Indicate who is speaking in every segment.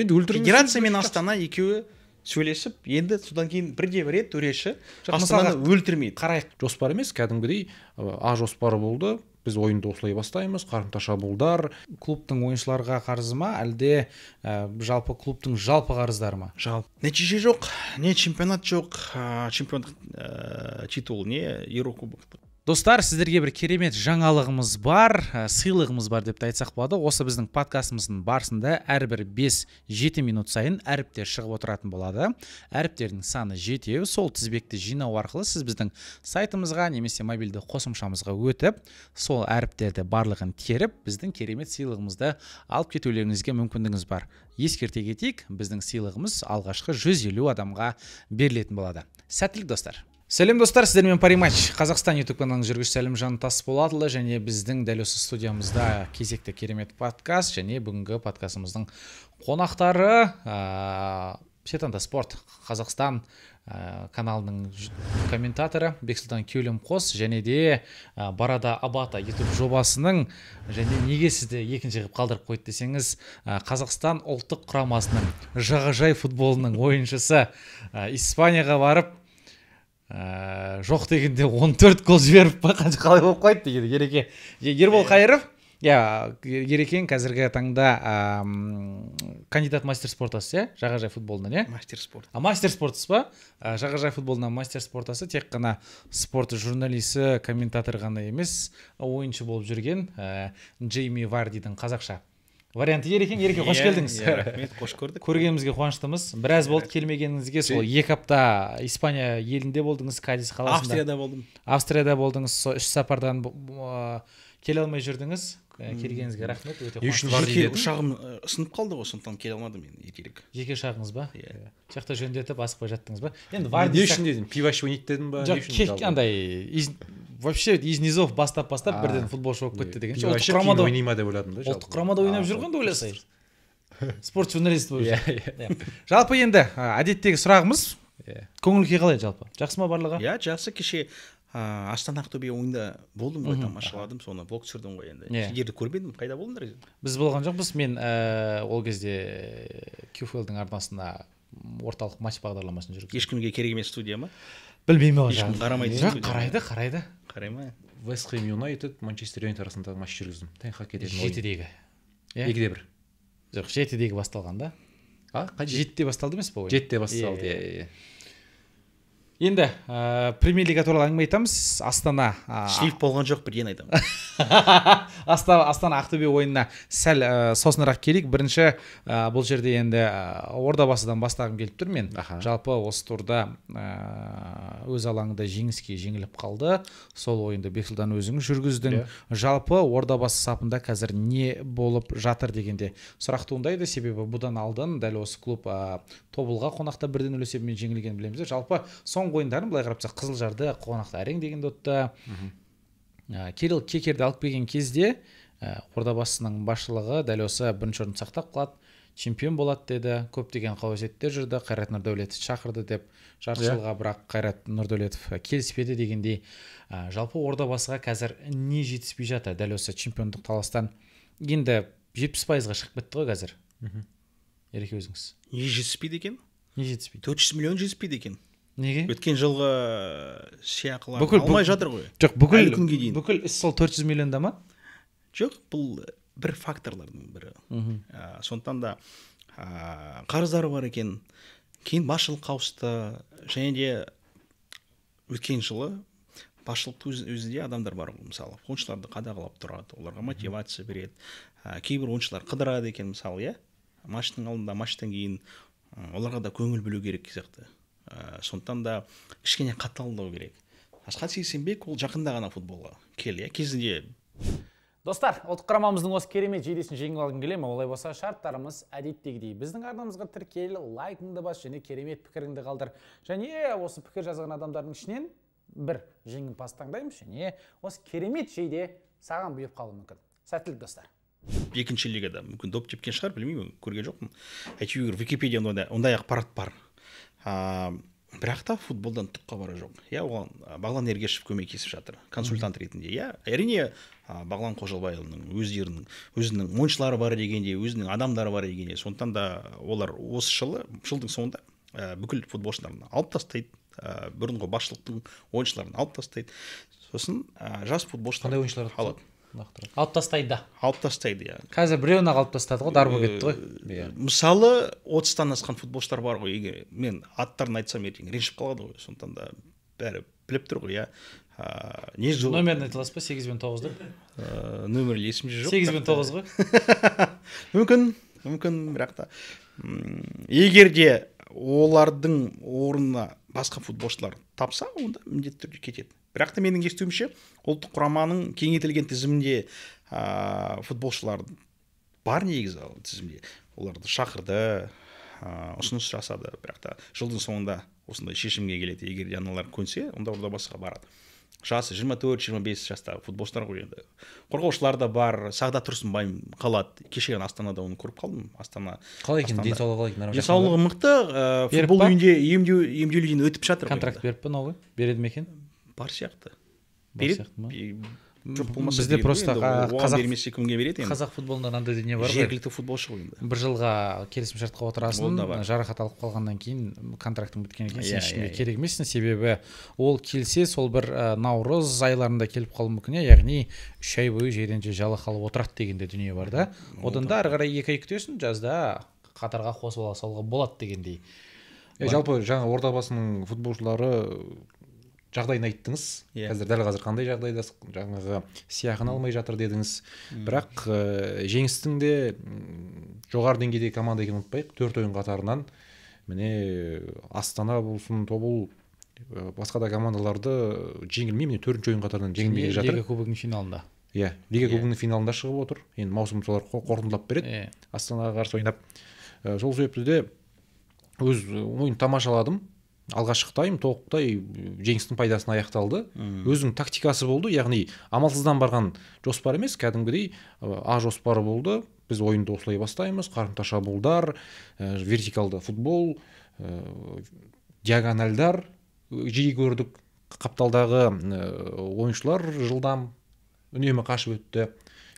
Speaker 1: енді федерация мен астана екеуі сөйлесіп енді содан кейін бірде бір рет төреші
Speaker 2: астананы өлтірмейді қарайық жоспар емес кәдімгідей а жоспары болды біз ойынды осылай бастаймыз қарымта шабуылдар клубтың ойыншыларға қарызы ма әлде
Speaker 3: жалпы клубтың жалпы қарыздары ма жалпы нәтиже жоқ не чемпионат жоқ ә, чемпиондық ә, титул не еурокубок достар сіздерге бір керемет жаңалығымыз бар ә, сыйлығымыз бар деп те айтсақ болады осы біздің подкастымыздың барысында әрбір 5-7 минут сайын әріптер шығып отыратын болады әріптердің саны жетеу сол тізбекті жинау арқылы сіз біздің сайтымызға немесе мобильді қосымшамызға өтіп сол әріптерді барлығын теріп біздің керемет сыйлығымызды алып кетулеріңізге мүмкіндігіңіз бар ескерте кетейік біздің сыйлығымыз алғашқы 150 адамға берілетін болады сәттілік достар сәлем достар сіздермен париматч қазақстан ютуб каналының жүргізушісі әлімжан тасболатұлы және біздің дәл осы студиямызда кезекті керемет подкаст және бүгінгі подкастымыздың қонақтары ә, сетанда спорт қазақстан ә, каналының комментаторы бексұлтан қос. және де барада абата ютуб жобасының және неге сізді екінші қылып қалдырып қойды десеңіз ә, қазақстан ұлттық құрамасының жағажай футболының ойыншысы испанияға барып ә, жоқ дегенде 14 гол жіберіп па қалай болып қалайды деген ереке ербол қайыров иә ерекең қазіргі таңда кандидат мастер спортасы иә жағажай футболынан иә мастер спорт а мастер спортсыз ба э, жағажай футболынан мастер спортасы тек қана спорт журналисі комментатор ғана емес ойыншы болып жүрген ә, джейми вардидің қазақша вариант ереке ереке қош иә, келдіңіз иә, рахмет қош көрдік көргенімізге қуаныштымыз біраз болды келмегеніңізге сол екі апта испания елінде болдыңыз кадис қаласында австрияда болдым австрияда болдыңыз сол үш сапардан келе алмай жүрдіңіз келгеніңізге рахмет өте үшін жеке ұшағым э, сынып қалды ғой сондықтан келе алмадым мен ертерек жеке ұшағыңыз ба иә сол жақта жөндетіп асықпай жаттыңыз ба енді не үшін
Speaker 2: пиво ішіп ойнайды дедім ба жоқ андай
Speaker 3: вообще из низов бастап бастап бірден футболшы болып кетті деген ұлттық құрамада ойнай ма деп ойладым да ұлттық құрамада ойнап жүр ғой енді ойласай спорт журналист болып иә жалпы енді әдеттегі сұрағымыз иә көңіл күй қалай жалпы
Speaker 1: жақсы ма барлығы иә жақсы кеше
Speaker 3: астана ақтөбе ойында болдым ғой тамашаладым соны блог
Speaker 1: түсірдім ғой енді иә көрмедім қайда болдыңдар
Speaker 3: біз болған жоқпыз мен ол кезде кюфлдің арнасына орталық матч бағдарламасын жүргіздім ешкімге керек емес студия ма
Speaker 2: білмеймін ол ешкім қарамайды жоқ қарайды қарайды қарай ма вест хэм юнайтед манчестер юнайтед арасындағы матч жүргіздім хак ететін жетідегі иә екі де бір жоқ жетідегі басталған
Speaker 3: да а қай жетіде басталды емес па ойын жетіде басталды иә иә енді ә, э, премьер лига туралы әңгіме айтамыз астана ә... шлиф болған жоқ бірден айтамын астана, астана ақтөбе ойынына сәл ә, сосынырақ келейік бірінші ә, бұл жерде енді ә, ордабасыдан бастағым келіп тұр мен Аха. жалпы осы турда ә, өз алаңында жеңіске жеңіліп қалды сол ойынды бексұлтан өзің жүргіздің yeah. Иә. жалпы ордабасы сапында қазір не болып жатыр дегенде сұрақ туындайды себебі бұдан алдын дәл осы клуб ә, тобылға қонақта бірден нөл есебімен жеңілгенін білеміз жалпы соң соңғы ойындарын былай қарап тұрсақ қызылжарды қонақта әрең деген дотта ә, кирилл кекерді алып келген кезде ә, ордабасының басшылығы дәл осы бірінші орынды сақтап қалады чемпион болады деді көптеген қауесеттер жүрді қайрат нұрдәулетов шақырды деп жарты жылға иә. бірақ қайрат нұрдәулетов келіспеді дегендей ә, жалпы ордабасыға қазір не жетіспей жатыр дәл осы чемпиондық таластан енді жетпіс пайызға шығып кетті ғой қазір ереке өзіңіз
Speaker 1: не жетіспейді екен не жетіспейді төрт жүз миллион жетіспейді екен неге өткен жылғы сыйақылар бүкіл, алмай жатыр ғой жоқ бүкіл күнге
Speaker 3: дейін бүкіл іс сол төрт жүз миллионда ма
Speaker 1: жоқ бұл э, бір факторлардың бірі мхм ә, сондықтан да ә, э, қарыздары бар екен кейін басшылыққа ауысты және де өткен жылы басшылықтың өз, өзінде адамдар бар ғой мысалы ойыншыларды қадағалап тұрады оларға мотивация береді ә, кейбір ойыншылар қыдырады екен мысалы иә матчтың алдында матчтан кейін оларға да көңіл бөлу керек сияқты ә, сондықтан да кішкене
Speaker 3: қаталдау керек асхат сейсенбек ол жақында ғана футболға келді иә кезінде достар ұлттық құрамамыздың осы керемет жейдесін жеңіп алғым келе ме олай болса шарттарымыз әдеттегідей біздің арнамызға тіркел лайкыңды бас және керемет пікіріңді қалдыр және осы пікір жазған адамдардың ішінен бір жеңімпаз таңдаймыз және осы керемет жейде саған бұйырып қалуы мүмкін сәттілік достар
Speaker 1: екінші лигада мүмкін доп тепкен шығар білмеймін көрген жоқпын әйтеуір википедияда ондай, ондай ақпарат бар ә, бірақ та футболдан түк хабары жоқ иә оған бағлан ергешев көмектесіп жатыр консультант ретінде иә әрине бағлан қожабайұлының өздерінің өзінің ойыншылары бар дегенде өзінің адамдары бар дегенде сондықтан да олар осы жылы жылдың соңында ә, бүкіл футболшыларын алып тастайды ә, бұрынғы басшылықтың ойыншыларын алып тастайды сосын ә, жас футболшылар қандай ойыншыларды алады
Speaker 3: лақтырады алып тастайды
Speaker 1: алып тастайды иә
Speaker 3: қазір біреуін ақ алып тастады ғой дар болып кетті ғой
Speaker 1: э, иә мысалы отыздан асқан футболшылар бар ғой егер мен аттарын айтсам ертең ренжіп қалады ғой сондықтан да бәрі біліп тұр ғой иә ыыы не жыл номерін айта аласыз
Speaker 3: ба сегіз бен тоғыз деп
Speaker 1: э, ыыы есімде жоқ сегіз бен тоғыз ғой мүмкін мүмкін бірақ та егер де олардың орнына басқа футболшылар тапса онда міндетті түрде кетеді бірақ та менің естуімше ұлттық құраманың кеңейтілген тізімінде ә, футболшылар бар негізі тізімде оларды шақырды ыыы ұсыныс жасады бірақ та жылдың соңында осындай шешімге келеді егер де аналар көнсе онда ордабасыға барады жасы жиырма төрт жиырма бес жастағы футболшылар ғой енді қорғаушылар да бар сағдат тұрсынбай қалады кеше ғана астанада оны көріп қалдым астана қалай екен денсаулығы қалай екен денсаулығы мықты ыыы э, футбол
Speaker 3: үйінде емдеу емдеуден өтіп жатыр контракт беріп па новый береді ме екен бар сияқты береді жоқ болмаса бізде просто қазақ бермесе кімге береді енді қазақ футболында мынандай дүние бар жергілікті футболшы ғой енді бір жылға келісім келісімшартқа отырасың жарақат алып қалғаннан кейін контрактың біткеннен кейін сен ешкімге керек емессің себебі ол келсе сол бір наурыз айларында келіп қалуы мүмкін иә яғни үш ай бойы жерден жер жалақы алып отырады деген де дүние бар да одан да ары қарай екі ай күтесің жазда қатарға
Speaker 2: қосып ала салуға болады дегендей жалпы жаңа ордабасының футболшылары жағдайын айттыңыз yeah. Иә. қазір дәл қазір қандай жағдайда жаңағы сыйақыны алмай жатыр дедіңіз mm. бірақ ә, жеңістің де жоғары деңгейдегі команда екенін ұмытпайық төрт ойын қатарынан міне астана болсын тобыл э, басқа да командаларды э, жеңілмей міне төртінші ойын қатарынан жеңілмей келе жатыр лига кубогының финалында иә yeah, лига yeah. Иә. кубогының финалында шығып отыр енді маусым солар қорытындылап береді yeah. астанаға қарсы ойнап ә, сол себепті де өз ойын тамашаладым алға тайм, толықтай жеңістің пайдасына аяқталды өзінің тактикасы болды яғни амалсыздан барған жоспар емес кәдімгідей а жоспары болды біз ойынды осылай бастаймыз қарымта шабуылдар ә, вертикалды футбол ә, диагональдар жиі көрдік қапталдағы ойыншылар жылдам үнемі қашып өтті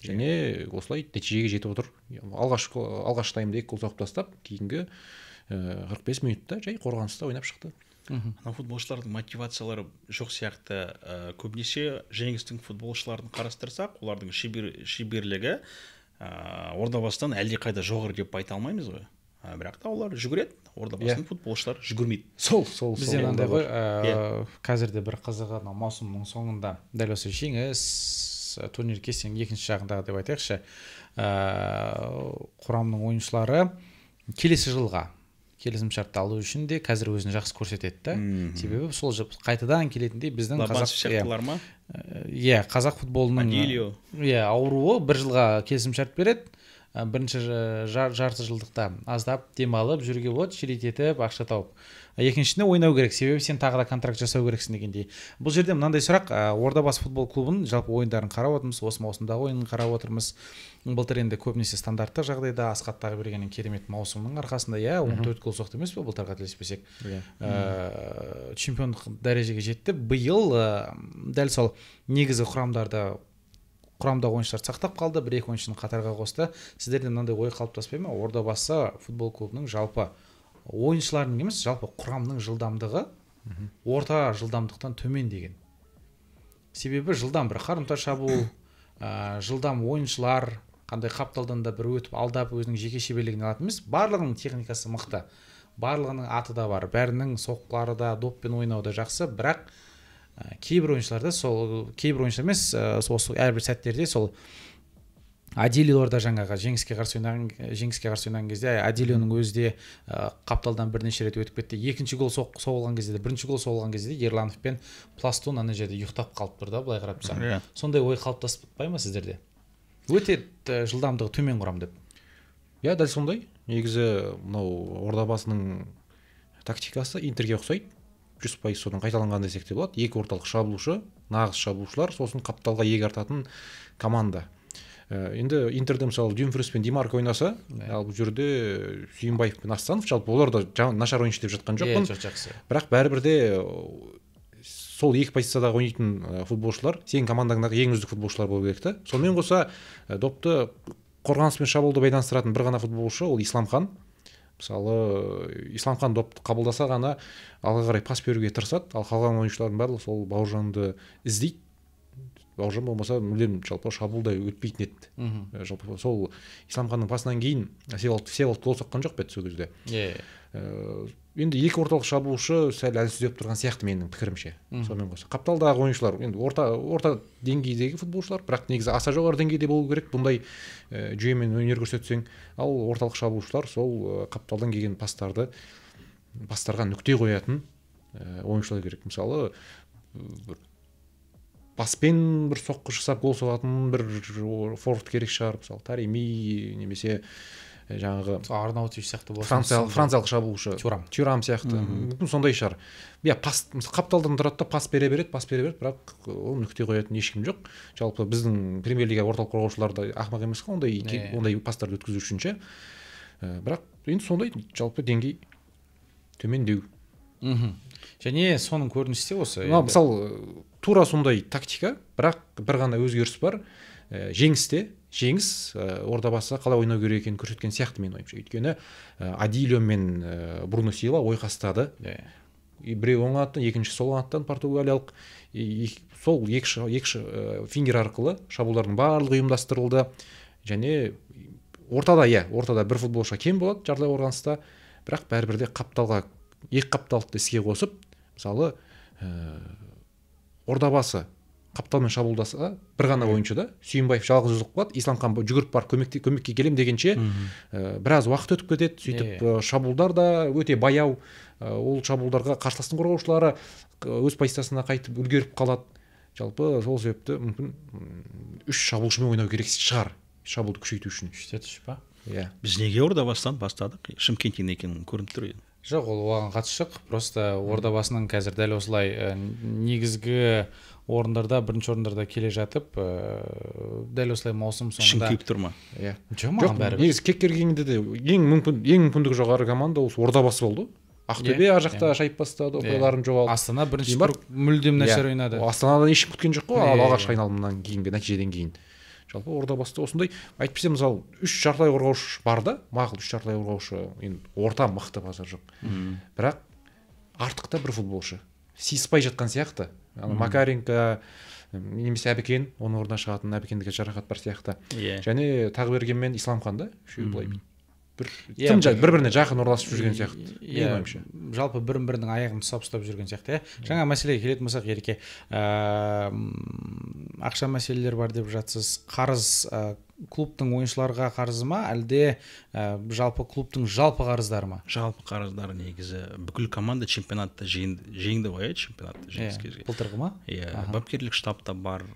Speaker 2: және иә. осылай нәтижеге жетіп отыр алғашқы алғашқы таймда екі гол соғып тастап кейінгі қырық бес минутта жай қорғаныста ойнап шықты
Speaker 1: мына футболшылардың мотивациялары жоқ сияқты ә, көбінесе жеңістің футболшыларын қарастырсақ олардың шебер, шеберлігі ә, ордабасыдан әлдеқайда жоғары деп айта алмаймыз ғой ә, бірақ та олар жүгіреді ордабасының yeah. Иә.
Speaker 3: футболшылары жүгірмейді сол сол бізде мынандай ғой ә, иә. қазір де бір қызығы мынау маусымның соңында дәл осы жеңіс турнир кестенің екінші жағындағы деп айтайықшы ә, құрамның ойыншылары келесі жылға келісімшартты алу үшін де қазір өзін жақсы көрсетеді да себебі сол қайтадан келетіндей біздің қазақ иә. ма э, иә қазақ футболының иә ауруы бір жылға келісімшарт береді бірінші жар, жарты жылдықта аздап демалып жүруге болады етіп, ақша тауып екіншіні ойнау керек себебі сен тағы да контракт жасау керексің дегендей бұл жерде мынандай сұрақ ә, ордабасы футбол клубының жалпы ойындарын қарап отырмыз осы маусымдағы ойынын қарап отырмыз былтыр енді көбінесе стандартты жағдайда асхат тағыбергеннің керемет маусымының арқасында иә он төрт гол соқты емес пе былтыр қателеспесек иә чемпиондық дәрежеге жетті биыл дәл сол негізгі құрамдарды құрамдағы ойыншыларды сақтап қалды бір екі ойыншыны қатарға қосты сіздерде мынандай ой қалыптаспай ма ордабасы футбол клубының жалпы ойыншылардың емес жалпы құрамның жылдамдығы орта жылдамдықтан төмен деген себебі жылдам бір қарымта шабуыл ә, жылдам ойыншылар қандай қапталдан да бір өтіп алдап өзінің жеке шеберлігін алатын емес барлығының техникасы мықты барлығының аты да бар бәрінің соққылары да доппен ойнау да жақсы бірақ кейбір ойыншыларда сол кейбір ойыншылар емес ә, осы әрбір сәттерде сол аделилор да жаңағы жеңіске қарсы ойнаған жеңіске қарсы ойнаған кезде аделионың өзі де қапталдан бірнеше рет өтіп кетті екінші гол соқ, соғылған кезде де бірінші гол соғылған кезде де ерланов пен пластун ана жерде ұйықтап қалып тұр да былай қарап тұрсаң иә. сондай ой қалыптаспай ма сіздерде
Speaker 2: өте жылдамдығы төмен құрам деп иә дәл сондай негізі мынау ордабасының тактикасы интерге ұқсайды жүз пайыз содан қайталанған десек те болады екі орталық шабуылшы нағыз шабуылшылар сосын қапталға иек артатын команда Э, енді интерде мысалы дюмфрис пен Димарк ойнаса ал бұл жерде э, пен астанов жалпы олар да нашар ойыншы деп жатқан жоқпын жақсы бірақ бәрібір де э, сол екі позициядағы ойнайтын футболшылар сенің командаңдағы ең үздік футболшылар болу керек та сонымен қоса допты қорғаныс пен шабуылды байланыстыратын бір ғана футболшы ол исламхан мысалы исламхан допты қабылдаса ғана алға қарай пас беруге тырысады ал қалған ойыншылардың барлығы сол бауыржанды іздейді бауыржан болмаса мүлдем жалпы шабуылдай өтпейтін еді э, жалпы сол исламханның пасынан кейін всеволод всеволод гол соққан жоқ па еді сол кезде иә енді екі орталық шабуылшы сәл әлсіздеп тұрған сияқты менің пікірімше сонымен қоса қапталдағы ойыншылар енді орта орта деңгейдегі футболшылар бірақ негізі аса жоғары деңгейде болу керек бұндай э, жүйемен өнер көрсетсең ал орталық шабуылшылар сол қапталдан келген пастарды пастарға нүкте қоятын ойыншылар керек мысалы бір баспен бір соққы жасап гол соғатын бір форвард керек шығар мысалы тареми немесе э, жаңағы арнаутич сияқты франциялық франциялық шабуылшы тюрам тюрам сияқты мүмкін сондай шығар иә пас қапталдан тұрады да пас бере береді пас бере береді бірақ э, ол нүкте қоятын ешкім жоқ жалпы біздің премьер лига орталық қорғаушылары да ақымақ емес қой ондай ондай пастарды өткізу үшін ше э, бірақ енді сондай жалпы деңгей төмендеу мхм және соның көрінісі де осы мына мысалы тура сондай тактика бірақ бір ғана өзгеріс бар ә, жеңісте жеңіс ә, ордабасы қалай ойнау керек екенін көрсеткен сияқты менің ойымша өйткені ә, адильо мен ә, бруно сила ойқастады қастады. біреуі оң қанаттан екіншісі сол қанаттан португалиялық и, сол екі, екі фингер арқылы шабуылдардың барлығы ұйымдастырылды және ортада иә ортада бір футболшы кем болады жартылай қорғаныста бірақ бәрібір де қапталға екі қапталды іске қосып мысалы ордабасы қапталмен шабуылдаса бір ғана ойыншы да сүйімбаев жалғыз өзі қалады исламхан жүгіріп барып көмекке, көмекке келем дегенше ә, біраз уақыт өтіп кетеді сөйтіп ә, шабуылдар да өте баяу ә, ол шабуылдарға қарсыластың қорғаушылары өз позициясына қайтып үлгеріп қалады жалпы сол себепті мүмкін үш шабуылшымен ойнау керек шығар шабуылды күшейту үшін үш па иә біз неге ордабастан бастадық
Speaker 1: шымкенттен екенін көрініп тұр
Speaker 3: жоқ ол оған қатысы жоқ просто ордабасының қазір дәл осылай ә, негізгі орындарда бірінші орындарда келе жатып ыыы э, дәл осылай
Speaker 2: маусым соңында шіңкиіп тұр ма иә жоқ маған бәрібір негізі кеккер келгенде де ең мүмкін ең мүмкіндігі жоғары команда осы ордабасы болды ақтөбе иә. ар жақта иә. шайып бастады ұпайларын иә. жоғалтып астана бірінші тур мүлдем нашар ойнады астанадан ешкім күткен жоқ қой ал алғашқы айналымнан кейінгі нәтижеден кейін жалпы ордабасыда осындай әйтпесе мысалы үш жартылай қорғаушы бар да мақұл үш жартылай қорғаушы енді орта мықты базар жоқ Үм. бірақ артық та бір футболшы сыйыспай жатқан сияқты ана макаренко немесе әбікен оның орнына шығатын әбікенде жарақат бар сияқты иә yeah. және тағыберген мен исламхан да үшеуі былай бір yeah, иә, тым бір біріне жақын орналасып жүрген сияқты
Speaker 3: менің yeah, иә. ойымша жалпы бірін бірінің аяғын тұсап ұстап жүрген сияқты иә жаңа мәселеге келетін болсақ ереке ә, ақша мәселелер бар деп жатсыз қарыз ә, клубтың ойыншыларға қарызы ма әлде ә, жалпы клубтың жалпы қарыздары ма жалпы
Speaker 1: қарыздары негізі бүкіл команда чемпионатты жеңді ғой иә чемпионатты жеңіске yeah, былтырғы ма иә yeah, бапкерлік та бар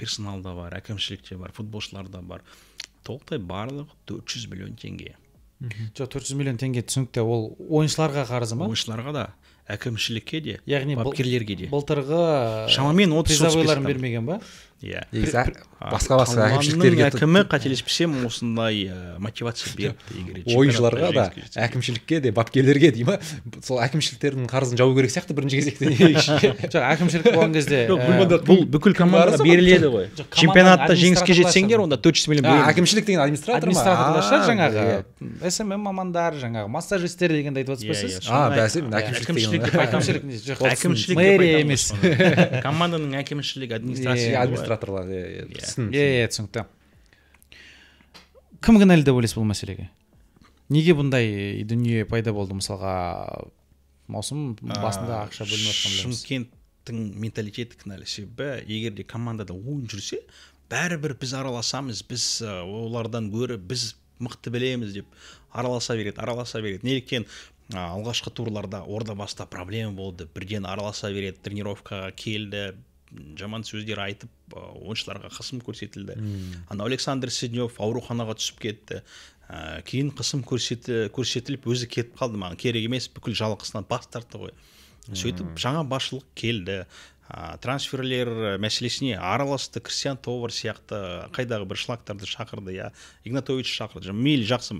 Speaker 1: персонал да бар те бар футболшылар да бар толықтай барлығы 400 миллион теңге
Speaker 3: жоқ төрт жүз миллион теңге түсінікті ол ойыншыларға қарызы ма ойыншыларға
Speaker 1: да әкімшілікке де яғни бапкерлерге де
Speaker 3: былтырғы шамамен отыз бермеген ба иә басқа басқа әкімшіліктерге әкімі
Speaker 2: қателеспесем осындай мотивация берді ойыншыларға да әкімшілікке де бапкерлерге дей ма сол әкімшіліктердің қарызын жабу керек сияқты бірінші кезекте жоқ әкімшілік болған кезде бұл бүкіл командаға беріледі ғой чемпионатта жеңіске жетсеңдер
Speaker 3: онда төрт жүз миллион әкімшілік деген администратор ма администраторлар шығар жаңағы иә. смм мамандары жаңағы массажистер дегенді айтып жатсыз ба иә, сіз иә, а әкімшілік әкімшілік мэрия емес команданың әкімшілік администрация администраторлар иә иә иә түсінікті кім кінәлі деп ойлайсыз бұл мәселеге неге бұндай э, дүние пайда болды мысалға маусым басында ақша бөлініп
Speaker 1: шымкенттің менталитеті кінәлі себебі егер де командада ойын жүрсе бәрібір біз араласамыз біз э, олардан гөрі біз мықты білеміз деп араласа береді араласа береді неліктен алғашқы турларда орда баста проблема болды бірден араласа береді тренировкаға келді жаман сөздер айтып ойыншыларға қысым көрсетілді анау александр седнев ауруханаға түсіп кетті кейін қысым көрсеті, көрсетіліп өзі кетіп қалды маған керек емес бүкіл жалақысынан бас тартты ғой сөйтіп жаңа басшылық келді ә, трансферлер мәселесіне араласты кристиан товар сияқты қайдағы бір шлактарды шақырды иә игнатович шақырды мейлі жақсы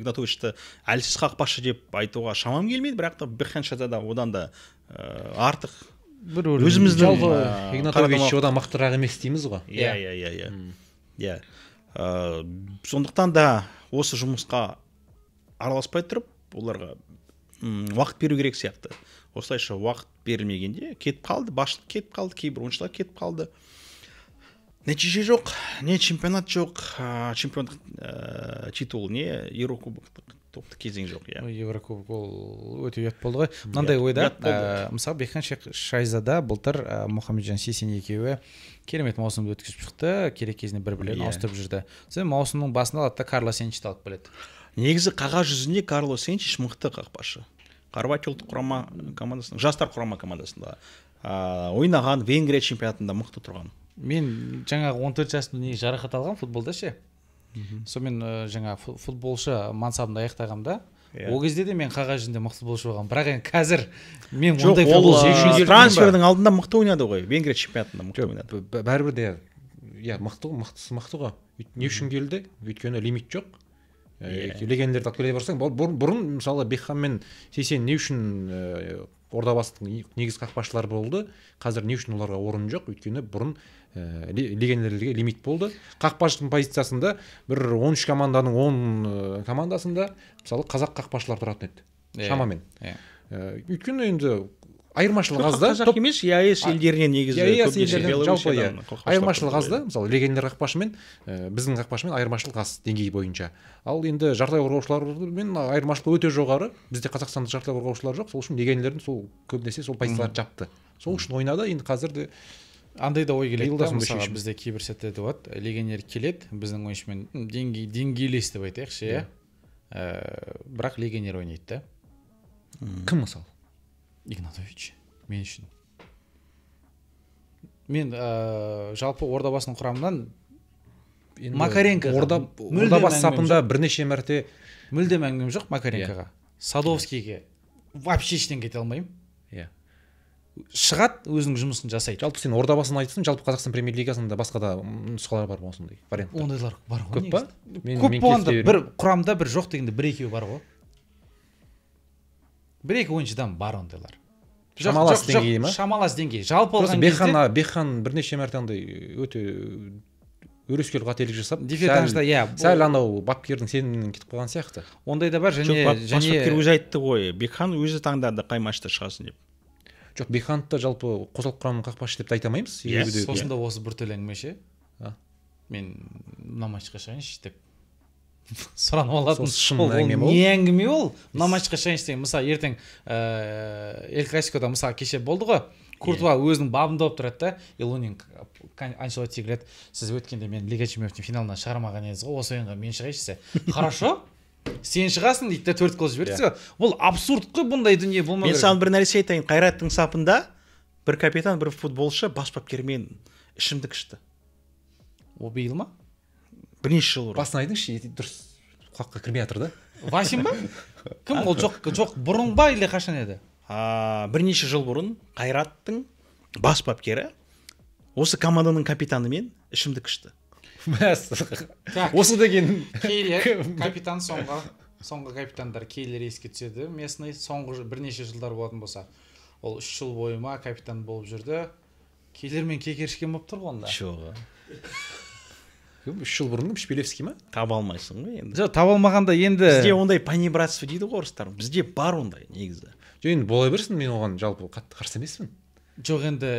Speaker 1: игнатовичті әлсіз қақпашы деп айтуға шамам келмейді бірақ та одан да артық бір өзіміздің игнатович одан мықтырақ емес дейміз ғой иә иә иә иә иә сондықтан да осы жұмысқа араласпай тұрып оларға уақыт беру керек сияқты осылайша уақыт берілмегенде кетіп қалды басшылық кетіп қалды кейбір ойыншылар кетіп қалды нәтиже жоқ не чемпионат жоқ чемпиондық ә, титул не еурокубоктық топты кезең жоқ иә
Speaker 3: еврокубок ол өте ұят болды ғой мынандай ойда мысалы бекхан шайзада былтыр ә, мұхамеджан сесен екеуі керемет маусымды өткізіп шықты керек кезінде бір бірлерін ауыстырып жүрді сосын маусымның басында алады да карло сенчичті алып келеді негізі қағаз жүзінде карло
Speaker 1: сенчич мықты қақпашы хорватия ұлттық құрама командасының жастар құрама командасында ә, ойнаған венгрия чемпионатында мықты тұрған
Speaker 3: мен жаңағы он төрт жасымда не жарақат алған футболда ше сонымен э, жаңа футболшы мансабымды аяқтағанда иә. ол кезде де мен қағаз жүзінде мықты болушы болғанмын бірақ енді қазір мен ондай трансфердің
Speaker 2: алдында мықты ойнады ғой венгрия чемпионатында мықты ойнады бәрібір де иә мықты мықтысы мықты ғой не үшін келді өйткені лимит жоқ э, иә. легендерді алып келе барсаң бұрын мысалы бекхам мен сейсен не үшін э, ордабасының негізгі қақпашылары болды қазір не үшін оларға орын жоқ өйткені бұрын ә, э, легионерлерге лимит болды қақпашының позициясында бір 13 команданың 10 э, командасында мысалы қазақ қақпашылар тұратын еді шамамен иә өйткені енді айырмашылық аз да қазақ емес еаэс елдерінен негізі жалпы иә айырмашылық аз да мысалы легионер қақпашы мен біздің қақпашымен айырмашылық аз деңгей бойынша ал енді жартылай қорғаушылармен айырмашылық өте жоғары бізде қазақстанда жартылай қорғаушылар жоқ сол үшін легионерлердің сол көбінесе сол позицияларды жапты сол үшін ойнады енді қазір де андай да ой келеді да мысалы
Speaker 3: бізде кейбір сәттерде болады легионер келеді біздің ойыншымен деңгей деңгейлес деп айтайықшы иә, иә. ә, бірақ легионер ойнайды да
Speaker 2: кім мысалы игнатович мен үшін
Speaker 3: мен ә, жалпы ордабасының құрамынан макаренко орда ордабасы сапында
Speaker 2: бірнеше мәрте мүлдем әңгімем жоқ макаренкоға иә. садовскийге вообще ештеңе айта алмаймын шығады өзінің жұмысын жасайды жалпы сен ордабасыны айтсаң жалпы қазақстан премьер лигасында басқа да нұсқалар бар ма сондай вариант ондайлар бар ғой көп па көп болғанда бір құрамда бір жоқ дегенде бір екеуі бар ғой
Speaker 3: бір екі ойыншыдан бар ондайлар шамалас деңгейі ма шамалас деңгей жалпы алған бекхан
Speaker 2: бекхан бірнеше мәрте андай өте өрескел қателік жасап иә сәл анау бапкердің сенімінен кетіп
Speaker 3: қалған сияқты ондай да бар және және бапкер
Speaker 1: өзі айтты ғой бекхан өзі таңдады қай матчта шығасың деп жоқ жалпы
Speaker 2: қосалқы құрамның қақпашы деп те айта алмаймыз сосын да
Speaker 3: осы біртүрлі әңгіме ше мен мына матчқа шығайыншы деп сұранып алатын ол не
Speaker 2: әңгіме ол
Speaker 3: мына матчқа шығайыншы деген мысалы ертең э, эль классикода мысалы кеше болды ғой куртуа өзінің бабында болып тұрады да и лунин анчелотти келеді сіз өткенде мен лига чемпионов финалына шығармаған едіңіз ғой осы ойынға мен шығайыншы десе хорошо сен шығасың дейді да төрт қылып жіберді иә. бұл абсурд қой бұндай дүние болмау керек мен саған
Speaker 1: бір нәрсе айтайын қайраттың сапында бір капитан бір футболшы бас бапкермен ішімдік ішті ол биыл ма бірнеше жыл бұрын басын айтыңызшы дұрыс құлаққа кірмей жатыр да васин ба кім ол жоқ жоқ бұрын ба или қашан еді бірнеше жыл бұрын қайраттың бас бапкері осы команданың капитанымен ішімдік ішті
Speaker 2: осы деген
Speaker 3: келер капитан соңғы соңғы капитандар кейлер еске түседі местный соңғы бірнеше жылдар болатын болса ол үш жыл бойы ма капитан болып жүрді кейлермен кекерішкен болып тұр ғой онда жоқ кім үш
Speaker 2: жыл бұрын кім шпилевский ма таба алмайсың ғой енді жоқ таба алмағанда енді бізде ондай понебратство дейді ғой орыстар бізде бар ондай негізі жоқ енді бола берсін мен оған жалпы қатты қарсы емеспін жоқ
Speaker 3: енді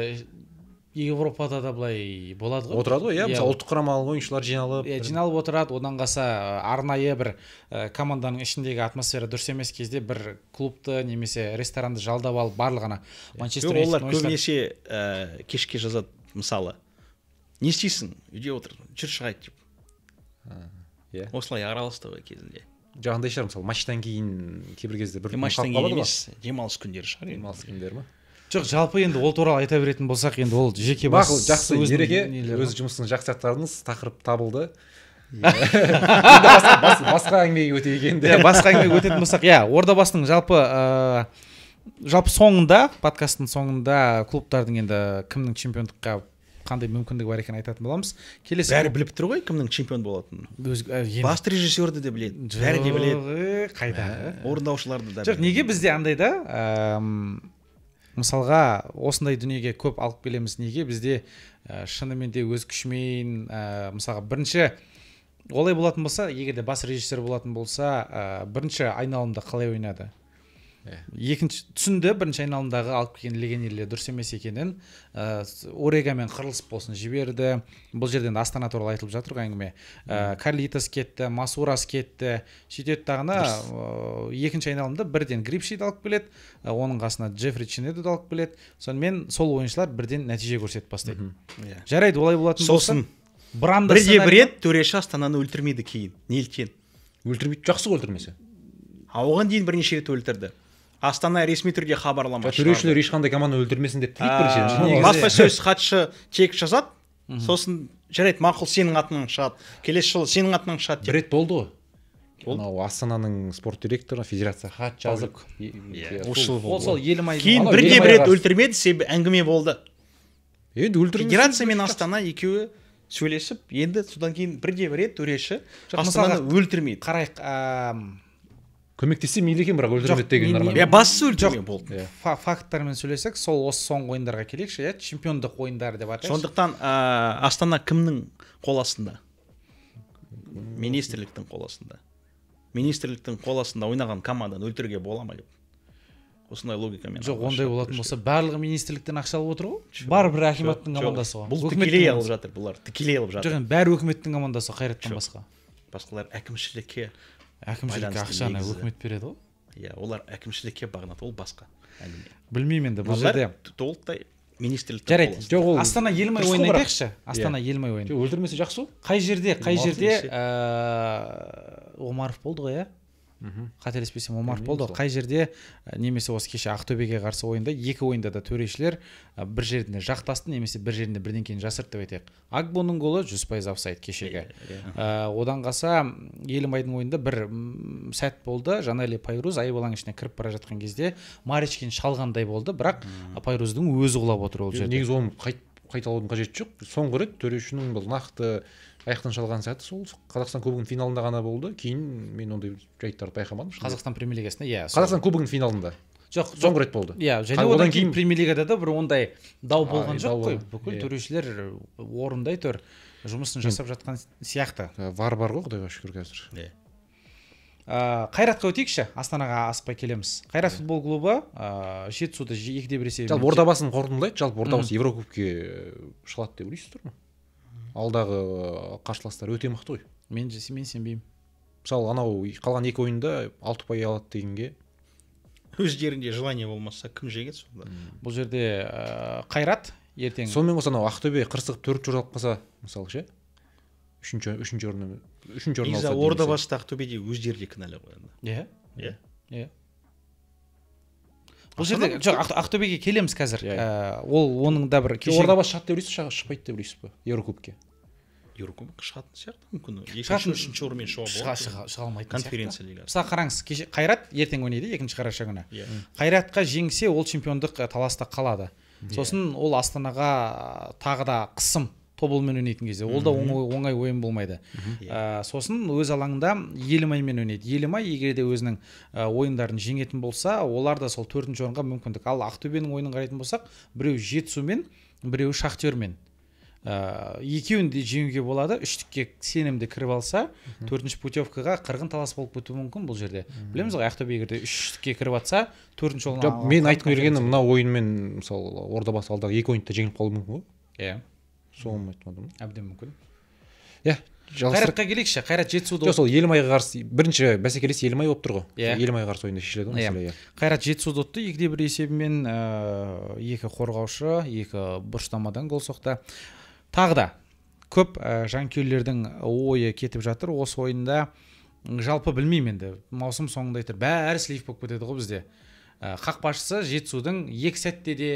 Speaker 3: европада да былай болады ғой отырады ғой иә, иә мысалы ұлттық құраманың ойыншылар жиналып иә жиналып отырады одан қалса арнайы бір команданың ішіндегі атмосфера дұрыс емес кезде бір клубты немесе ресторанды жалдап алып барлығына иә. манчестер олар көбінесе
Speaker 1: ә, кешке жазады мысалы не істейсің үйде отыр жүр шығайық деп
Speaker 3: иә осылай араласты ғой кезінде жаңағындай шығар
Speaker 2: мысалы матчтан кейін кейбір кезде бір матчтан кейін емес демалыс күндері шығар демалыс күндері ма
Speaker 3: жоқ жалпы енді ол туралы айта беретін болсақ енді ол жеке бас мақұл жақсы ереке өз
Speaker 2: жұмысыңыз жақсы атқардыңыз тақырып табылды басқа әңгімеге өтейік енді иә басқа әңгімеге өтетін болсақ иә
Speaker 3: ордабасының жалпы э, жалпы соңында подкасттың соңында клубтардың енді кімнің чемпиондыққа қандай мүмкіндігі бар екенін айтатын боламыз келесі бәрі біліп тұр ғой кімнің чемпион болатынын э, басты режиссерді де біледі бәрі де біледі
Speaker 2: э, қайда
Speaker 1: орындаушыларды да жоқ неге
Speaker 3: бізде андай да мысалға осындай дүниеге көп алып келеміз неге бізде ә, шынымен де өз күшімен ә, мысалға бірінші олай болатын болса егер де бас режиссер болатын болса ә, бірінші айналымда қалай ойнады екінші түсінді бірінші айналымдағы алып келген легионерлер дұрыс емес екенін ә, э, орегамен қырылысып болсын жіберді бұл жерден астана туралы айтылып жатыр ғой әңгіме ә, кетті масурас кетті сөйтеді дағыны ә, э, екінші айналымда бірден грипшиді алып келеді оның қасына джеффри чинедуді алып келеді сонымен сол ойыншылар бірден нәтиже көрсетіп бастайды иә жарайды олай болатын сосын бранда бірде бір рет
Speaker 1: төреші астананы өлтірмейді кейін неліктен өлтірмейді жақсы ғой өлтірмесе а оған дейін бірнеше рет өлтірді астана ресми түрде хабарлама төрешілер
Speaker 2: ешқандай команда өлтірмесін деп тілейді біріншіден баспасөз
Speaker 1: хатшы текст жазады сосын жарайды мақұл сенің атыңнан шығады
Speaker 2: келесі жылы сенің атыңнан шығады деп бір болды ғой мынау астананың спорт директоры федерация хат жазып иә, ол сол кейін бірде бір рет өлтірмеді себебі әңгіме болды
Speaker 1: енді өлтірмес федерация мен астана екеуі сөйлесіп енді содан кейін бірде
Speaker 3: бір рет төреші астананы өлтірмейді қарайық
Speaker 2: көмектессе мейлі екен бірақ өлтірмеді деген нормально иә бастысы өлтірмеген болды
Speaker 3: факттармен сөйлесек сол осы соңғы ойындарға келейікші иә чемпиондық ойындар деп айтайықшы сондықтан
Speaker 1: ә, астана кімнің қол астында министрліктің қол астында министрліктің қол астында ойнаған команданы
Speaker 3: өлтіруге бола ма деп осындай логикамен жоқ ондай болатын болса барлығы министрліктен ақша алып отыр ғой бар бір акиматтың командасы ғой бұл тікелей алып жатыр бұлар тікелей алып жатыр жоқ енді бәрі өкіметтің командасы ғой қайраттан басқа
Speaker 1: басқалар әкімшілікке әкімшілік ақшаны өкімет береді ғой иә олар әкімшілікке бағынады ол басқа әңгіме
Speaker 3: білмеймін енді бұл жерде
Speaker 1: толықтай министрлік
Speaker 2: жарайды жоқ ол астана елмай ойын астана иә. елмай ойын өлтірмесе жақсы ғой қай жерде қай жерде
Speaker 3: ә, омаров болды ғой иә қателеспесем омаров болды қай жерде э, немесе осы кеше ақтөбеге қарсы ойында екі ойында да төрешілер э, бір жерінде жақтасты немесе бір жерінде бірдеңкені жасырды деп айтайық агбоның голы жүз пайыз офсайд кешегі иә, иә. Э, одан қалса елімайдың ойында бір сәт болды жанали пайруз айып ішіне кіріп бара жатқан кезде маричкин шалғандай болды бірақ пайруздың өзі құлап отыр ол жерде
Speaker 2: негізі оны қайталаудың қажеті жоқ соңғы рет төрешінің бұл нақты аяқтан шалған сәті сол қазақстан кубогының финалында ғана болды кейін мен ондай жайттарды байқамадым қазақстан премьер лигасында иә қазақстан кубогының финалында жоқ соңғы рет болды иә және одан кейін
Speaker 3: премьер лигада да бір ондай дау болған жоқ қой бүкіл иә. төрешілер орындай тұр жұмысын жасап жатқан сияқты
Speaker 2: вар бар ғой құдайға шүкір қазір иә
Speaker 3: қайратқа өтейікші астанаға асықпай келеміз қайрат футбол клубы ыыы жетісуды екі де бір есебімен жалпы ордабасын қорытындылайды жалпы ордабасы
Speaker 2: еврокубке э, шығады деп ойлайсыздар ма алдағы э, қарсыластар өте мықты ғой мен мен сенбеймін мысалы анау қалған екі ойында алты ұпай алады дегенге
Speaker 1: өздерінде желание болмаса кім жеңеді сонда
Speaker 2: бұл жерде ә, қайрат ертең сонымен қоса анау ақтөбе қырсығып төрт жол алып қалса мысалы ше үшінші үшінші орын үшінші орын ордабасы
Speaker 1: да ақтөбеде өздері де кінәлі ғой
Speaker 2: иә
Speaker 3: иә иә бұл жерде жоқ ақтөбеге келеміз қазір ә, ол оның
Speaker 2: да бір ордабасы шығады деп ойлайсыз ба шықпайды деп ойлайсыз ба еурокубке еурокубок шығатын сияқты мүмкін екінші үшінші
Speaker 3: орынмен шыға шыға алмайды конференция лигасы мысалы қараңыз кеше қайрат ертең ойнайды иә, екінші қараша күні иә. қайратқа жеңсе ол чемпиондық ә, таласта қалады сосын ол астанаға ә, тағы да қысым тобылмен ойнайтын кезде ол да оңай ойын болмайды ә, сосын өз алаңында елімаймен ойнайды елімай егер де өзінің ойындарын жеңетін болса олар да сол төртінші орынға мүмкіндік ал ақтөбенің ойынын қарайтын болсақ біреу жетісумен біреуі шахтермен ыыы екеуін де жеңуге болады үштікке сенімді кіріп алса төртінші путевкаға қырғын талас болып кетуі мүмкін бұл жерде білеміз ғой ақтөбе егерде үштікке кіріп жатса төртінші орын мен айтқым келгені мына
Speaker 2: ойынмен мысалы ордабасы алдағы екі ойында жеңіліп қалуы мүмкін ғой
Speaker 3: иә соны айтып әбден мүмкін
Speaker 2: иә қайратқа келейікші қайрат жетісуды жоқ сол елімайға қарсы бірінші бәсекелес елімай болып тұр ғой иә елімайға қарсы ойында шешіледі ғой иә. мәселе иә
Speaker 3: қайрат жетісуды ұтты екі де бір есебімен ыыы ә, екі қорғаушы екі бұрыштамадан гол соқты тағы да көп ә, жанкүйерлердің ойы кетіп жатыр осы ойында жалпы білмеймін енді маусым соңында әйтеуір бәрі слив болып кетеді ғой бізде ә, қақпашысы жетісудың екі сәтте де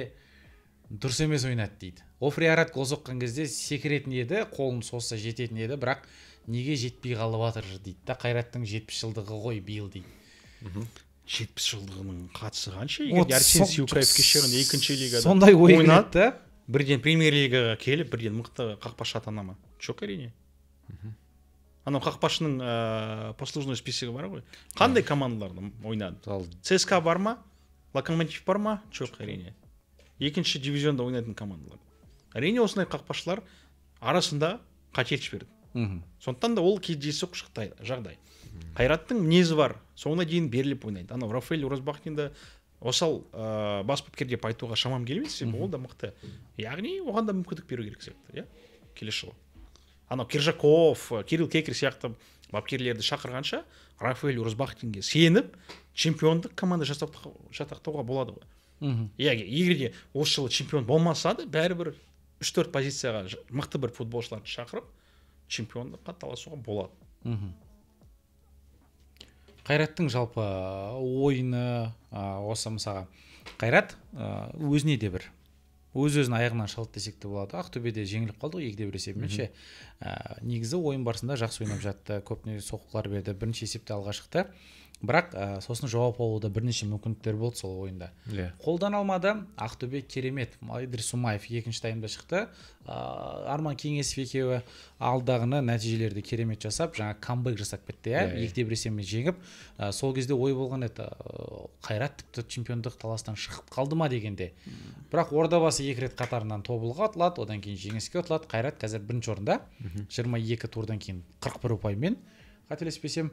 Speaker 3: дұрыс емес ойнады дейді арат гол соққан кезде секіретін еді қолын созса жететін еді бірақ неге жетпей қалып жатыр дейді да қайраттың жетпіс жылдығы ғой биыл дейді жетпіс жылдығының қатысы қанша егер арсен екінші лигада сондай ой ойнады да
Speaker 1: бірден премьер лигаға келіп бірден мықты қақпашы атана ма жоқ әрине анау қақпашының ыыы э, ә, послужной списогі бар ғой қандай командаларда ойнады мысалы цска бар ма локомотив бар ма жоқ әрине екінші дивизионда ойнайтын командалар әрине осындай қақпашылар арасында қателік жіберді мхм сондықтан да ол кездейсоқ жағдай қайраттың мінезі бар соңына дейін беріліп ойнайды анау рафаэль оразбахтинді осал ә, бас бапкер деп айтуға шамам келмейді себебі ол да мықты яғни оған да мүмкіндік беру керек сияқты иә келесі жылы анау киржаков кирилл кекер сияқты бапкерлерді шақырғанша рафаэль оразбахтинге сеніп чемпиондық команда жасақтауға болады
Speaker 3: ғой мхм
Speaker 1: иә егер де осы жылы чемпион болмаса да бәрібір үш төрт позицияға мықты бір футболшыларды шақырып чемпиондыққа таласуға
Speaker 3: болады қайраттың жалпы ойыны осы мысалға қайрат өзіне де бір өз өзін аяғынан шалды десек те болады ақтөбеде жеңіліп қалды ғой де бір есебімен ше негізі ойын барысында жақсы ойнап жатты көп соққылар берді бірінші есепте алға шықты бірақ ә, сосын жауап алуда бірнеше мүмкіндіктер болды сол ойында иә yeah. қолдана алмады ақтөбе керемет идрис сумаев екінші таймда шықты ә, арман кеңесов екеуі алдағыны нәтижелерді керемет жасап жаңа камбэк жасап кетті иә yeah, иә, yeah. Иә. бір есебімен жеңіп ә, сол кезде ой болған еді қайрат тіпті чемпиондық таластан шығып қалды ма дегенде бірақ ордабасы екі рет қатарынан тобылға ұтылады одан кейін жеңіске ұтылады қайрат қазір бірінші орында жиырма екі турдан кейін қырық бір ұпаймен қателеспесем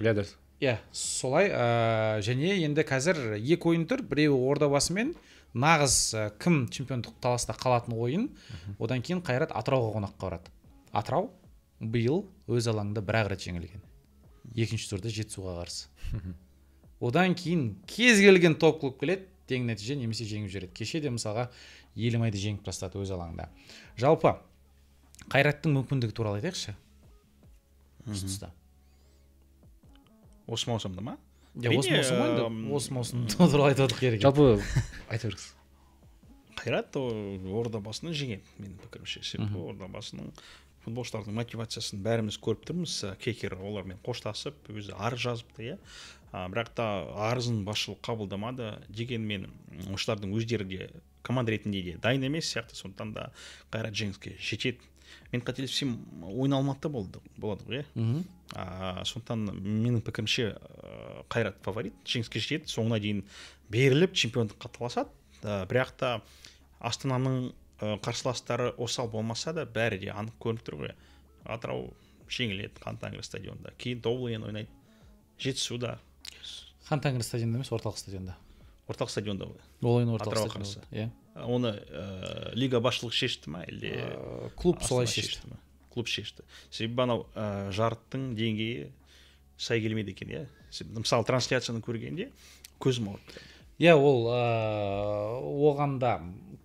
Speaker 3: иә дұрыс иә солай э, және енді қазір екі ойын тұр біреуі ордабасы мен нағыз э, кім чемпиондық таласта қалатын ойын одан кейін қайрат атырауға қонаққа барады атырау биыл өз алаңында бір ақ рет жеңілген екінші турда жетісуға қарсы одан кейін кез келген топ клуб келеді тең нәтиже немесе жеңіп жібереді кеше де мысалға елімайды жеңіп тастады өз алаңында жалпы қайраттың мүмкіндігі туралы айтайықшы осы маусымда ма иә осы маусым
Speaker 1: ғой осы маусым туралы айтып жатық керек жалпы айта беріңіз қайрат ордабасыны жеңеді менің пікірімше себебі ордабасының футболшылардың мотивациясын бәріміз көріп тұрмыз кекер олармен қоштасып өзі арыз жазыпты иә бірақ та арызын басшылық қабылдамады дегенмен осылардың өздері де команда ретінде де дайын емес сияқты сондықтан да қайрат жеңіске жетеді мен қателеспесем ойын алматыда болды болады ғой иә ыыы сондықтан менің пікірімше қайрат фаворит жеңіске жетеді соңына дейін беріліп чемпиондыққа таласады бірақ та астананың қарсыластары осал болмаса да бәрі де анық көрініп тұр ғой атырау жеңіледі хан тәңірі стадионында кейін доблн ойнайды жетісуда
Speaker 3: хан тәңірі стадионында емес орталық стадионда
Speaker 1: орталық стадионда ғой ол ойын орталық қарсы иә Э, оны ә, лига басшылығы шешті ма әлде э, клуб солай шешті. ма клуб шешті себебі анау ә, жарттың деңгейі сай келмейді екен иә мысалы трансляцияны көргенде көзім ауырды
Speaker 3: иә ол э, оған да